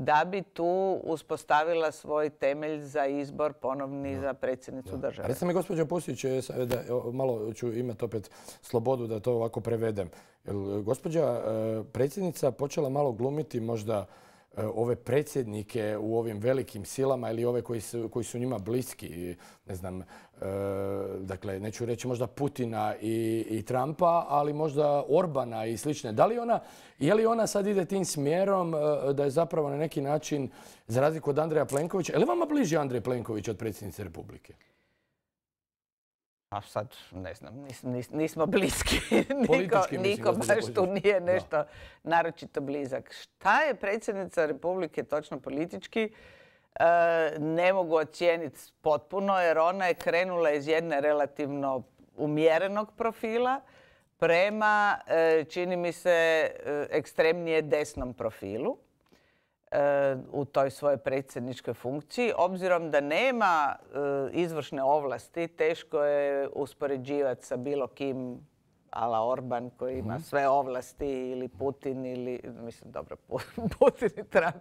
da bi tu uspostavila svoj temelj za izbor ponovni za predsjednicu države. Recite mi, gospođo Pusić, e, malo ću imati opet slobodu da to ovako prevedem. gospođa e, predsjednica počela malo glumiti možda E, ove predsjednike u ovim velikim silama ili ove koji su, njima bliski, ne znam, e, dakle, neću reći možda Putina i, i Trumpa, ali možda Orbana i slične. Da li ona, je li ona sad ide tim smjerom e, da je zapravo na neki način, za razliku od Andreja Plenkovića, je li vama bliži Andrej Plenković od predsjednice Republike? A sad, ne znam, nismo bliski. niko, niko baš tu nije nešto naročito blizak. Šta je predsjednica Republike točno politički? E, ne mogu ocijeniti potpuno jer ona je krenula iz jedne relativno umjerenog profila prema, e, čini mi se, e, ekstremnije desnom profilu. Eh, u toj svojoj predsjedničkoj funkciji. Obzirom da nema eh, izvršne ovlasti, teško je uspoređivati sa bilo kim ala Orban koji ima mhm. sve ovlasti ili Putin ili, mislim dobro, Putin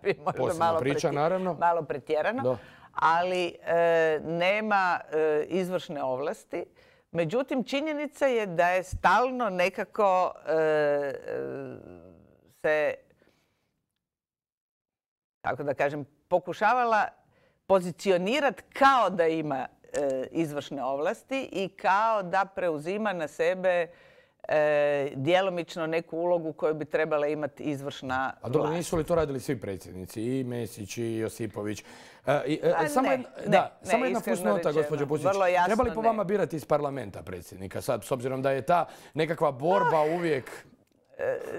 i možda malo, pretjerano, malo pretjerano, ali eh, nema izvršne ovlasti. Međutim, činjenica je da je stalno nekako se tako da kažem, pokušavala pozicionirati kao da ima e, izvršne ovlasti i kao da preuzima na sebe e, djelomično neku ulogu koju bi trebala imati izvršna vlast. A dobro, nisu li to radili svi predsjednici? I Mesić, i Josipović. E, e pa samo ne, samo jedna pusnota gospođo Pusić. Treba li po vama birati iz parlamenta predsjednika sad, s obzirom da je ta nekakva borba uvijek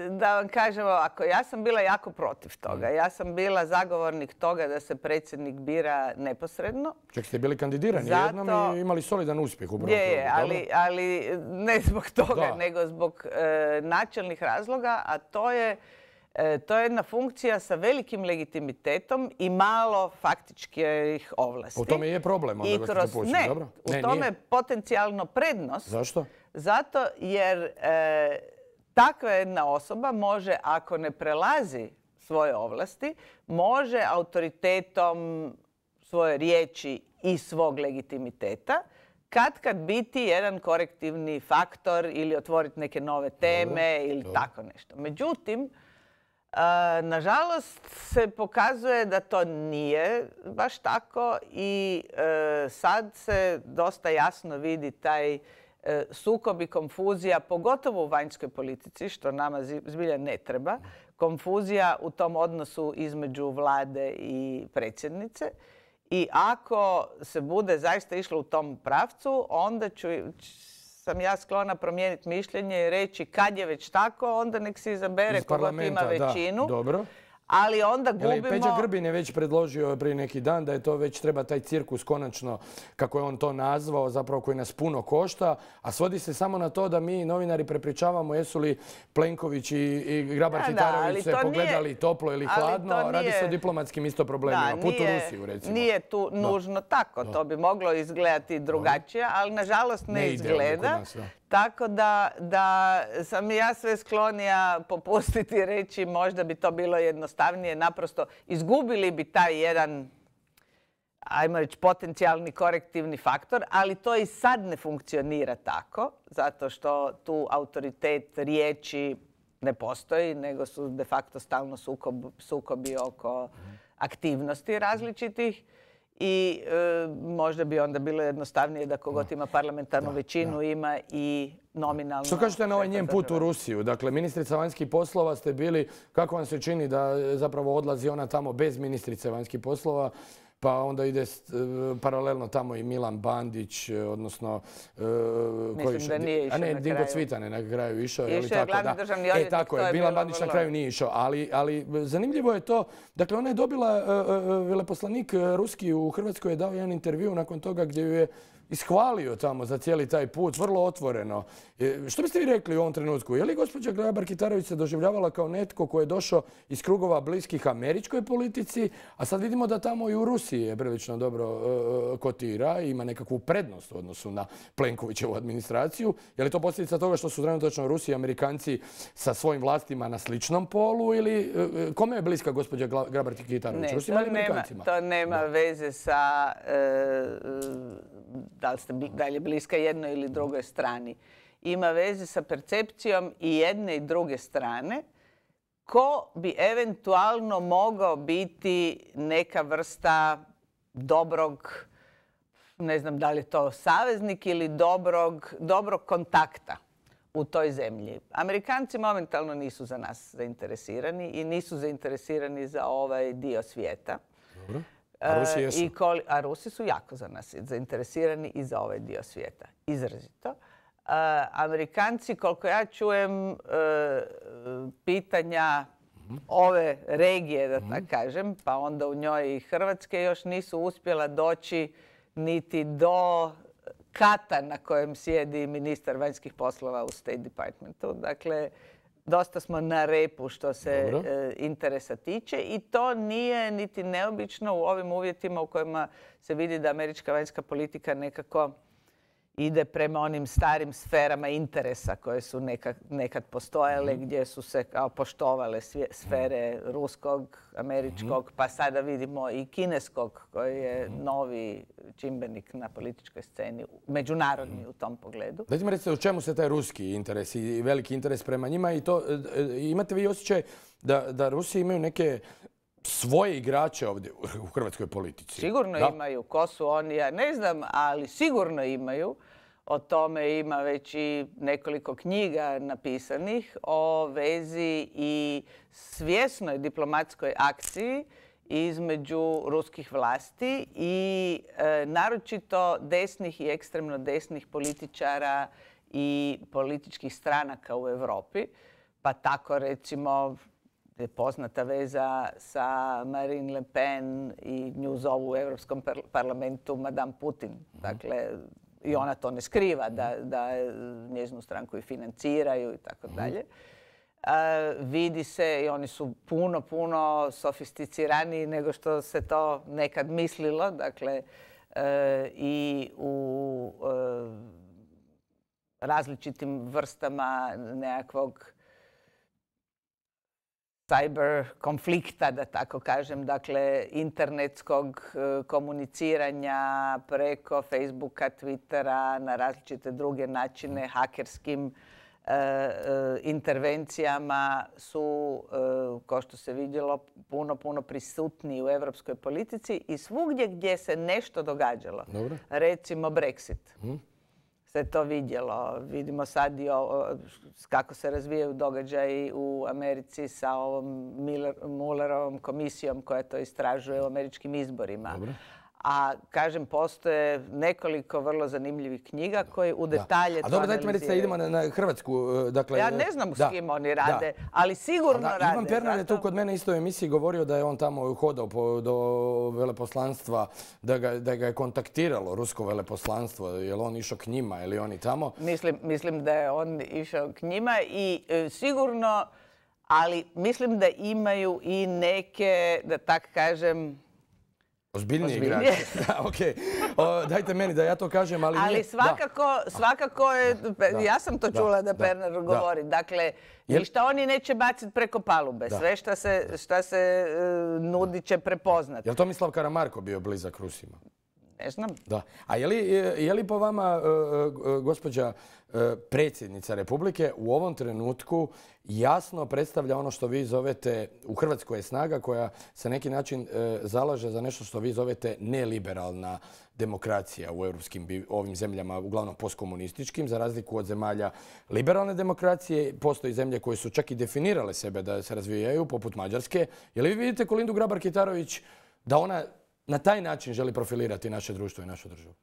da vam kažem ovako, ja sam bila jako protiv toga. Mm. Ja sam bila zagovornik toga da se predsjednik bira neposredno. Čak ste bili kandidirani jednom i imali solidan uspjeh. Je, je, ali, ne zbog toga, nego zbog e, načelnih razloga, a to je e, to je jedna funkcija sa velikim legitimitetom i malo faktičkih ovlasti. U tome je problem. ne, u tome je potencijalno prednost. Zašto? Zato jer e, takva jedna osoba može, ako ne prelazi svoje ovlasti, može autoritetom svoje riječi i svog legitimiteta kad kad biti jedan korektivni faktor ili otvoriti neke nove teme ili tako nešto. Međutim, nažalost se pokazuje da to nije baš tako i e, sad se dosta jasno vidi taj E, sukobi, konfuzija, pogotovo u vanjskoj politici, što nama zbilja ne treba, konfuzija u tom odnosu između vlade i predsjednice. I ako se bude zaista išlo u tom pravcu, onda ću, sam ja sklona promijeniti mišljenje i reći kad je već tako, onda nek se izabere kogod ima većinu. dobro ali onda gubimo... Peđa Grbin je već predložio prije neki dan da je to već treba taj cirkus konačno, kako je on to nazvao, zapravo koji nas puno košta, a svodi se samo na to da mi novinari prepričavamo jesu li Plenković i, Grabar Čitarović se pogledali toplo ili hladno. Radi se o diplomatskim isto problemima. Put u Rusiju, recimo. Nije tu nužno tako. To bi moglo izgledati drugačije, ali nažalost ne, izgleda. Tako da, da sam ja sve sklonija popustiti reći možda bi to bilo jednostavnije. Naprosto izgubili bi taj jedan ajmo reći, potencijalni korektivni faktor, ali to i sad ne funkcionira tako, zato što tu autoritet riječi ne postoji, nego su de facto stalno sukobi oko aktivnosti različitih i e, možda bi onda bilo jednostavnije da kogod ima parlamentarnu većinu ima i nominalno... Što kažete na ovaj njen put u Rusiju? Dakle, ministrica vanjskih poslova ste bili, kako vam se čini da e, zapravo odlazi ona tamo bez ministrice vanjskih poslova? pa onda ide e, paralelno tamo i Milan Bandić, e, odnosno... E, Mislim da nije išao a ne, dinko Cvitane na kraju išao. Išao je tako, glavni E, tako je, Milan Bandić na kraju nije išao. Ali, ali zanimljivo je to, dakle ona je dobila, veleposlanik Ruski u Hrvatskoj je dao jedan intervju nakon toga gdje ju je ishvalio tamo za cijeli taj put, vrlo otvoreno. E, što biste vi rekli u ovom trenutku? Je li gospođa Grabar Kitarović se doživljavala kao netko koji je došao iz krugova bliskih američkoj politici, a sad vidimo da tamo i u Rusiji je prilično dobro e, e, kotira i ima nekakvu prednost u odnosu na Plenkovićevu administraciju. Je li to posljedica toga što su trenutno Rusi i Amerikanci sa svojim vlastima na sličnom polu ili kome je bliska gospođa Grabar Kitarović? Ne, to, nema, veze sa da li, ste, bliska jednoj ili drugoj strani, ima veze sa percepcijom i jedne i druge strane, ko bi eventualno mogao biti neka vrsta dobrog, ne znam da li je to saveznik ili dobrog, dobrog kontakta u toj zemlji. Amerikanci momentalno nisu za nas zainteresirani i nisu zainteresirani za ovaj dio svijeta. Dobro. E, a Rusi su jako za nas zainteresirani i za ovaj dio svijeta. Izrazito. E, Amerikanci, koliko ja čujem, e, pitanja ove regije, da mhm. tako kažem, pa onda u njoj i Hrvatske još nisu uspjela doći niti do kata na kojem sjedi ministar vanjskih poslova u State Departmentu. Dakle, dosta smo na repu što se e, interesa tiče i to nije niti neobično u ovim uvjetima u kojima se vidi da američka vanjska politika nekako ide prema onim starim sferama interesa koje su nekad, postojale, mhm. gdje su se kao poštovale sfere mhm. ruskog, američkog, mhm. pa sada vidimo i kineskog koji je novi čimbenik na političkoj sceni, međunarodni u tom pogledu. Dajte mi recite o čemu se taj ruski interes i veliki interes prema njima i to e, e, imate vi osjećaj da, da Rusi imaju neke svoje igrače ovdje u hrvatskoj politici. Sigurno imaju. Ko su oni, ja ne znam, ali sigurno imaju. O tome ima već i nekoliko knjiga napisanih o vezi i svjesnoj diplomatskoj akciji između ruskih vlasti i e, naročito desnih i ekstremno desnih političara i političkih stranaka u Europi. Pa tako recimo poznata veza sa Marine Le Pen i nju zovu u Europskom parlamentu Madame Putin. Mhm. Dakle, i ona to ne skriva, da, mhm. da stranku i financiraju i tako mhm. dalje. Vidi se i oni su puno, puno sofisticiraniji nego što se to nekad mislilo. Dakle, e, i u e, različitim vrstama nekakvog cyber konflikta, da tako kažem, dakle internetskog e, komuniciranja preko Facebooka, Twittera, na različite druge načine, hakerskim e, e, intervencijama su, kao što se vidjelo, puno, puno prisutniji u europskoj politici i svugdje gdje se nešto događalo. Recimo Brexit. Hm? se to vidjelo. Vidimo sad i kako se razvijaju događaji u Americi sa ovom mullerovom komisijom koja to istražuje u američkim izborima. A kažem, postoje nekoliko vrlo zanimljivih knjiga koje u detalje analiziraju. A dobro, dajte da idemo na, Hrvatsku. E, dakle, ja e, ne znam s kim oni rade, ali sigurno rade. Ivan Pernar je tu kod mene isto u emisiji govorio da je on tamo hodao do veleposlanstva, da ga, je kontaktiralo rusko veleposlanstvo. Je li on išao k njima ili oni tamo? Mislim, da je on išao k njima i e, sigurno, ali mislim da imaju i neke, da tako kažem, Ozbiljniji igrač. dajte meni da ja to kažem, ali... Ali svakako, svakako je, ja sam to čula da, da. Pernar govori. Dakle, ništa oni neće baciti preko palube. Sve šta se, šta se e, nudi će prepoznati. Je li Tomislav Karamarko bio blizak Rusima? Ne znam. Da. A je li, je li po vama, e, e, gospođa e, predsjednica Republike, u ovom trenutku jasno predstavlja ono što vi zovete, u Hrvatskoj je snaga koja se neki način zalaže za nešto što vi zovete neliberalna demokracija u europskim ovim zemljama, uglavnom postkomunističkim, za razliku od zemalja liberalne demokracije. Postoji zemlje koje su čak i definirale sebe da se razvijaju, poput Mađarske. Je li vi vidite Kolindu Grabar-Kitarović da ona na taj način želi profilirati naše društvo i našu državu?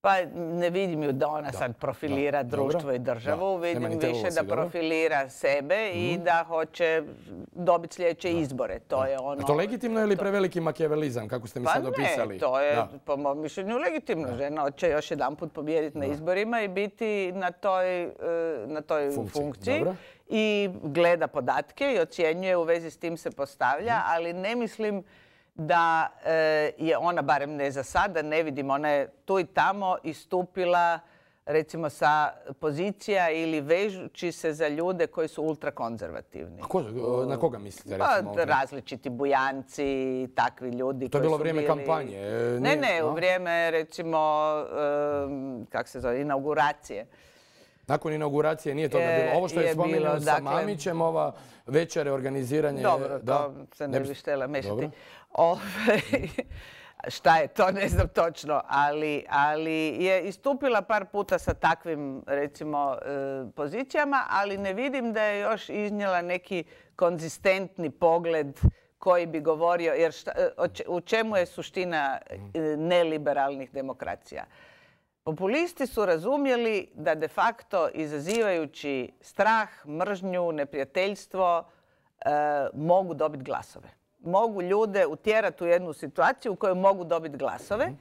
Pa ne vidim ju da ona sad profilira društvo i državu. vidim više da profilira sebe i mhm. da hoće dobiti sljedeće izbore. To je ono... to legitimno ili preveliki makijavelizam, kako ste mi sad opisali? Pa ne, to je po mom mišljenju legitimno. Žena hoće još jedan put pobijediti na izborima i biti na toj, e, funkciji. I gleda podatke i ocjenjuje u vezi s tim se postavlja, mhm. ali ne mislim da e, je ona, barem ne za sada, ne vidim, ona je tu i tamo istupila recimo sa pozicija ili vežući se za ljude koji su ultrakonzervativni. Ko, e, na koga mislite? Pa, različiti bujanci, takvi ljudi. To je bilo vrijeme kampanje. E, ne, ne, u vrijeme recimo, kak se zove, inauguracije. Nakon inauguracije nije to bilo. Ovo što je, je spominjeno sa dakle- Mamićem, ova večere, organiziranje... Dobro, da, to se ne bi štela mešati. Ovaj, mhm. šta je to, ne znam točno, ali, je istupila par puta sa takvim, recimo, e, pozicijama, ali ne vidim da je još iznijela neki konzistentni pogled koji bi govorio, jer e, u čemu je suština e, mhm. neliberalnih demokracija? Populisti su razumjeli da de facto izazivajući strah, mržnju, neprijateljstvo, mogu dobiti glasove mogu ljude utjerati u jednu situaciju u kojoj mogu dobiti glasove mhm.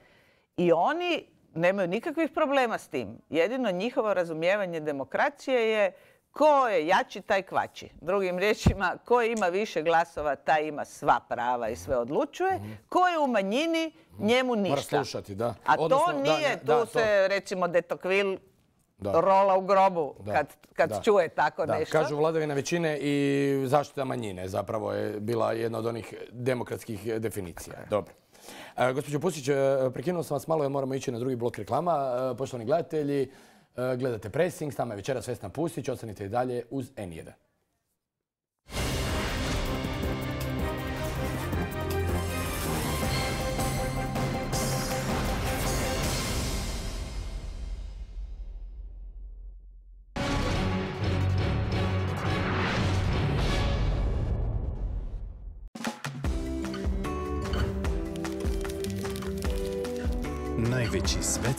i oni nemaju nikakvih problema s tim. Jedino njihovo razumijevanje demokracije je ko je jači, taj kvači. Drugim riječima, ko ima više glasova, taj ima sva prava i sve odlučuje. Mhm. Ko je u manjini, mhm. njemu ništa. da. A to nije, tu se recimo Detokvil rola u grobu kad, čuje tako nešto. Kažu vladavina većine i zaštita manjine zapravo je bila jedna od onih demokratskih definicija. Dobro. E, gospođo Pusić, e, prekinuo sam vas malo jer moramo ići na drugi blok reklama. E, poštovani gledatelji, gledate Pressing, s nama je večeras Vesna Pusić. Ostanite i dalje uz N1.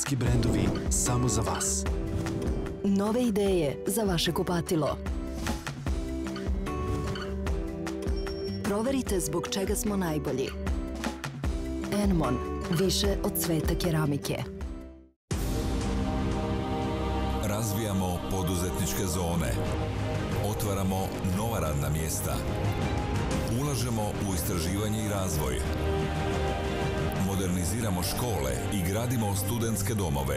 hrvatski brendovi samo za vas. Nove ideje za vaše kupatilo. Proverite zbog čega smo najbolji. Enmon. Više od sveta keramike. Razvijamo poduzetničke zone. Otvaramo nova radna mjesta. Ulažemo u istraživanje i razvoj moderniziramo škole i gradimo studentske domove.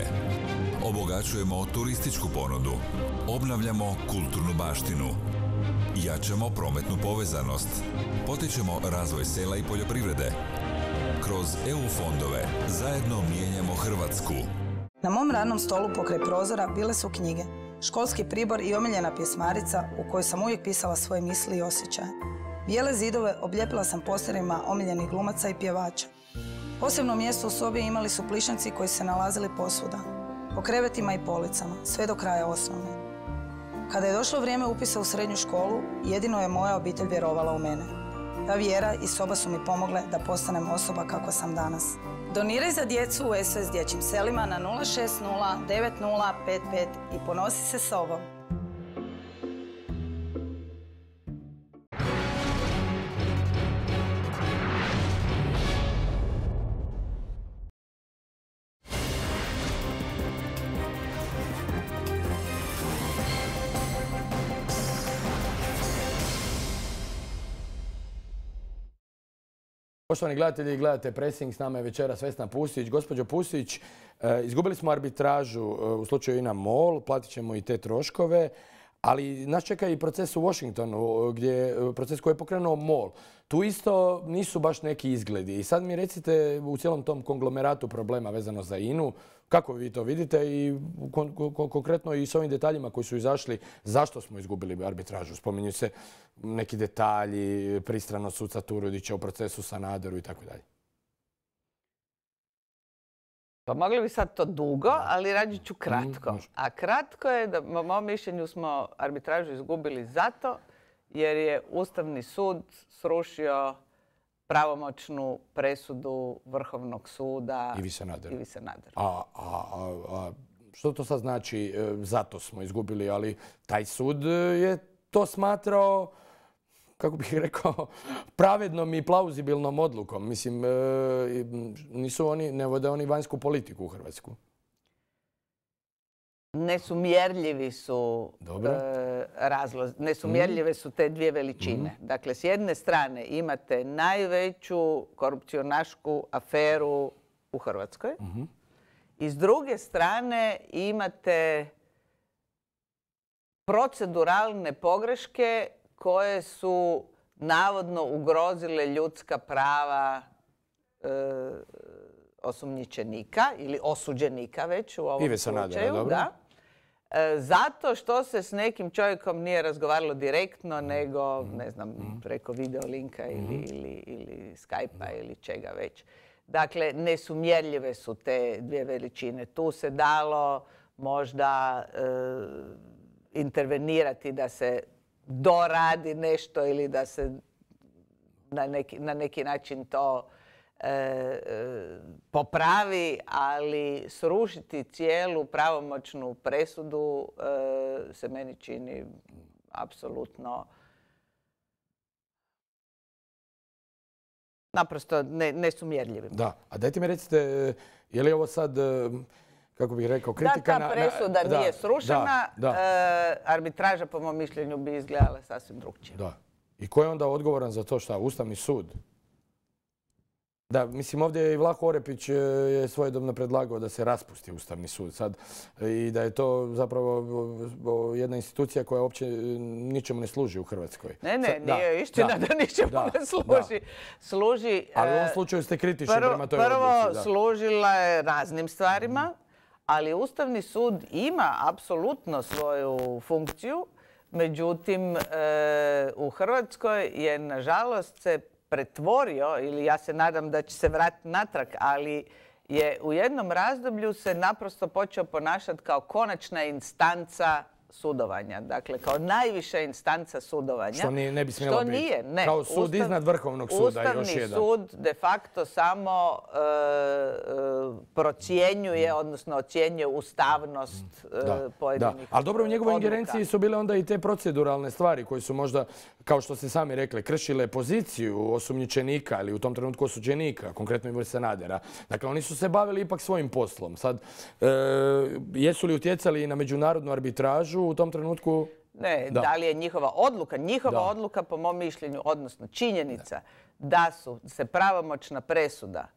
Obogaćujemo turističku ponudu. Obnavljamo kulturnu baštinu. Jačamo prometnu povezanost. Potičemo razvoj sela i poljoprivrede. Kroz EU fondove zajedno mijenjamo Hrvatsku. Na mom radnom stolu pokraj prozora bile su knjige, školski pribor i omiljena pjesmarica u kojoj sam uvijek pisala svoje misli i osjećaje. Bijele zidove obljepila sam posterima omiljenih glumaca i pjevača. Posebno mjesto u sobi imali su plišanci koji se nalazili posvuda, po krevetima i policama, sve do kraja osnovne. Kada je došlo vrijeme upisa u srednju školu, jedino je moja obitelj vjerovala u mene. Ta vjera i soba su mi pomogle da postanem osoba kako sam danas. Doniraj za djecu u SOS Dječjim selima na 060 90 55 i ponosi se sobom. Poštovani gledatelji, gledate Pressing, s nama je večera Vesna Pusić. Gospođo Pusić, e, izgubili smo arbitražu e, u slučaju INA MOL, platit ćemo i te troškove, ali nas čeka i proces u Washingtonu, gdje, e, proces koji je pokrenuo MOL. Tu isto nisu baš neki izgledi. I sad mi recite u cijelom tom konglomeratu problema vezano za INU, kako vi to vidite i konkretno i s ovim detaljima koji su izašli, zašto smo izgubili arbitražu? Spominju se neki detalji, pristranost suca Turudića u procesu Sanaderu i tako Pa mogli bi sad to dugo, ali radit ću kratko. Mm, A kratko je da, po mom mišljenju, smo arbitražu izgubili zato jer je Ustavni sud srušio pravomoćnu presudu Vrhovnog suda Ivi Sanader. Ivi Sanader. A, a, a što to sad znači? E, Zato smo izgubili, ali taj sud e, je to smatrao kako bih rekao, pravednom i plauzibilnom odlukom. Mislim, e, nisu oni, ne vode oni vanjsku politiku u Hrvatsku. Nesumjerljivi su Dobro. Eh, nesumjerljive mhm. su te dvije veličine. Mhm. Dakle, s jedne strane imate najveću korupcionašku aferu u Hrvatskoj mhm. i s druge strane imate proceduralne pogreške koje su navodno ugrozile ljudska prava eh, osumnjičenika ili osuđenika već u ovom slučaju. E, zato što se s nekim čovjekom nije razgovaralo direktno, mm. nego, mm-hmm. ne znam, mm-hmm. preko videolinka linka mm-hmm. ili, ili Skype-a ili čega već. Dakle, nesumjerljive su te dvije veličine. Tu se dalo možda e, intervenirati da se doradi nešto ili da se na neki način to E, e, popravi, ali srušiti cijelu pravomoćnu presudu e, se meni čini apsolutno naprosto nesumjerljivim. Da, a dajte mi recite, je li ovo sad, kako bih rekao, kritika na... Da, ta presuda nije srušena, arbitraža po mom mišljenju bi izgledala sasvim drugčije. Da. I ko je onda odgovoran za to šta? Ustavni sud? Da, mislim ovdje je i Vlaho Orepić e, je svojedobno predlagao da se raspusti Ustavni sud sad e, i da je to zapravo e, jedna institucija koja uopće ničemu ne služi u Hrvatskoj. Ne, ne, nije istina da, ničemu ne služi. služi. Ali u ovom slučaju ste kritični prvo, prema toj Prvo služila je raznim stvarima, mhm. ali Ustavni sud ima apsolutno svoju funkciju. Međutim, u Hrvatskoj je nažalost se pretvorio, ili ja se nadam da će se vratiti natrag, ali je u jednom razdoblju se naprosto počeo ponašati kao konačna instanca sudovanja. Dakle, kao najviša instanca sudovanja. Što nije, ne bi što Nije, ne. Kao sud iznad Vrhovnog suda Ustavni još jedan. Ustavni sud de facto samo e, e, procjenjuje, odnosno ocjenjuje ustavnost e, pojedinih da. Ali dobro, u njegovoj ingerenciji su bile onda i te proceduralne stvari koje su možda, kao što ste sami rekli, kršile poziciju osumnjičenika ili u tom trenutku osuđenika, konkretno Ivor Sanadera. Dakle, oni su se bavili ipak svojim poslom. Sad, e, jesu li utjecali na međunarodnu arbitražu u tom trenutku... Ne, da, li je njihova odluka. Njihova odluka, po mom mišljenju, odnosno činjenica da, su se pravomoćna presuda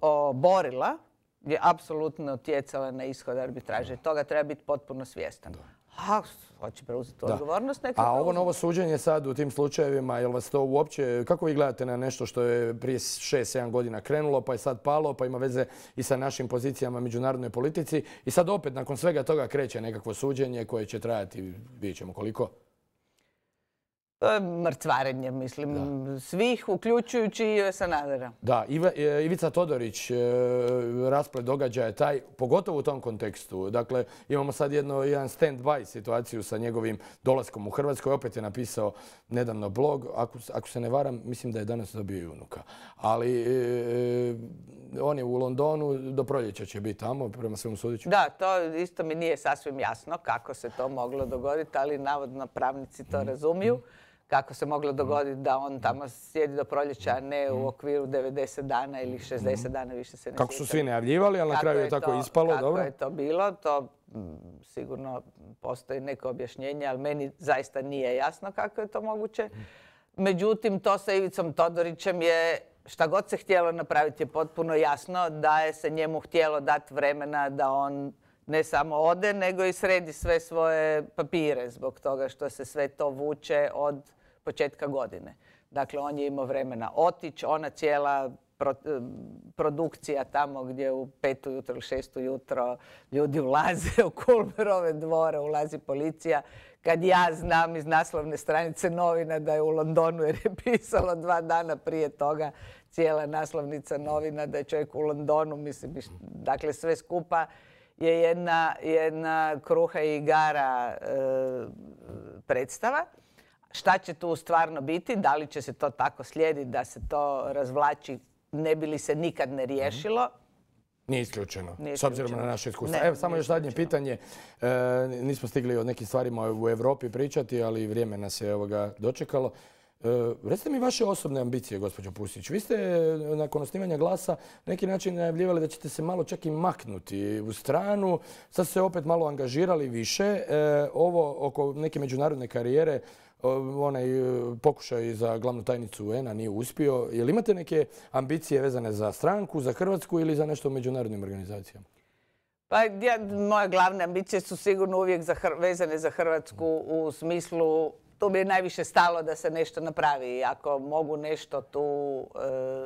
oborila, je apsolutno utjecala na ishod arbitraže. Toga treba biti potpuno svjestan. Ha, hoće preuzeti odgovornost A ovo novo suđenje sad u tim slučajevima, jel vas to uopće, kako vi gledate na nešto što je prije 6-7 godina krenulo, pa je sad palo, pa ima veze i sa našim pozicijama međunarodnoj politici i sad opet nakon svega toga kreće nekakvo suđenje koje će trajati, vidjet ćemo koliko? To je mislim, svih, uključujući i Ive Sanadera. Da, e, Ivica Todorić, e, rasplet događaja je taj, pogotovo u tom kontekstu. Dakle, imamo sad jedno, jedan stand-by situaciju sa njegovim dolaskom u Hrvatskoj. Opet je napisao nedavno blog. Ako, se ne varam, mislim da je danas dobio i unuka. Ali e, on je u Londonu, do proljeća će biti tamo, prema svemu sudiću. Da, to isto mi nije sasvim jasno kako se to moglo dogoditi, ali navodno pravnici to mm. razumiju. Mm kako se moglo mhm. dogoditi da on mhm. tamo sjedi do proljeća, a ne u mhm. okviru 90 dana ili 60 dana, više se ne Kako su svi najavljivali, ali na kraju je tako ispalo, Kako je to bilo, to mm, sigurno postoji neko objašnjenje, ali meni zaista nije jasno kako je to moguće. Međutim, to sa Ivicom Todorićem je šta god se htjelo napraviti je potpuno jasno da je se njemu htjelo dati vremena da on ne samo ode, nego i sredi sve svoje papire zbog toga što se sve to vuče od početka godine. Dakle, on je imao vremena otići, ona cijela eh, produkcija tamo gdje u petu jutro ili šestu jutro ljudi ulaze u Kulmerove dvore, ulazi policija. Kad ja znam iz naslovne stranice novina da je u Londonu, jer je pisalo dva dana prije toga cijela naslovnica novina da je čovjek u Londonu, mislim, dakle sve skupa je jedna, jedna kruha i igara eh, predstava. Šta će tu stvarno biti? Da li će se to tako slijediti da se to razvlači? Ne bi li se nikad ne riješilo? Mhm. Nije isključeno, s obzirom na naše iskustva. Evo, samo još zadnje pitanje. E, nismo stigli o nekim stvarima u Europi pričati, ali vrijeme nas je dočekalo. E, recite mi vaše osobne ambicije, gospođo Pusić. Vi ste e, nakon osnivanja glasa neki način najavljivali da ćete se malo čak i maknuti u stranu. Sad ste opet malo angažirali više. ovo oko neke međunarodne karijere onaj e, pokušaj za glavnu tajnicu UN-a nije uspio. Je li imate neke ambicije vezane za stranku, za Hrvatsku ili za nešto u međunarodnim organizacijama? Pa moje glavne ambicije su sigurno uvijek za, vezane za Hrvatsku u smislu tu bi je najviše stalo da se nešto napravi. Ako mogu nešto tu e,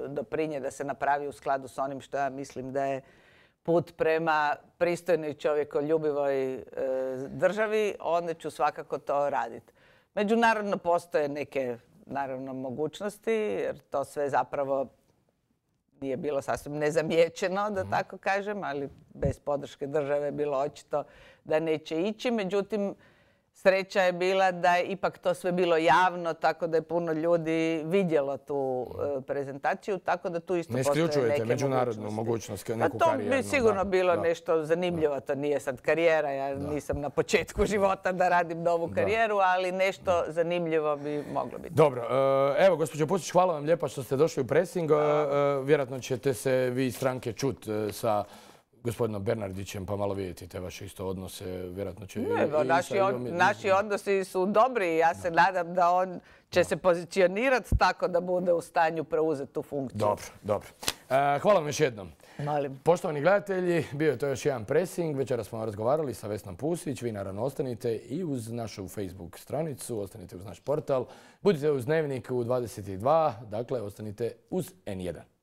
doprinje da se napravi u skladu s onim što ja mislim da je put prema pristojnoj čovjekoljubivoj e, državi, onda ću svakako to raditi. Međunarodno postoje neke, naravno, mogućnosti, jer to sve zapravo nije bilo sasvim nezamijećeno, da mhm. tako kažem, ali bez podrške države je bilo očito da neće ići. Međutim, Sreća je bila da je ipak to sve bilo javno, tako da je puno ljudi vidjelo tu e, prezentaciju, tako da tu isto ne postoje neke mogućnosti. međunarodnu mogućnost, pa neku To bi sigurno bilo nešto zanimljivo, to nije sad karijera, ja nisam na početku života da radim novu karijeru, ali nešto zanimljivo bi moglo biti. Dobro, e, evo gospođo Pusić, hvala vam lijepa što ste došli u pressing. E, vjerojatno ćete se vi stranke čut sa gospodinom Bernardićem pa malo vidjeti te vaše isto odnose. Vjerojatno će... naši, naši odnosi su dobri i ja se nadam da on će se pozicionirati tako da bude u stanju preuzeti tu funkciju. Dobro, dobro. E, hvala vam još jednom. Poštovani gledatelji, bio je to još jedan pressing. Večera smo razgovarali sa Vesnom Pusić. Vi naravno ostanite i uz našu Facebook stranicu, ostanite uz naš portal. Budite uz Dnevnik u 22, dakle ostanite uz N1.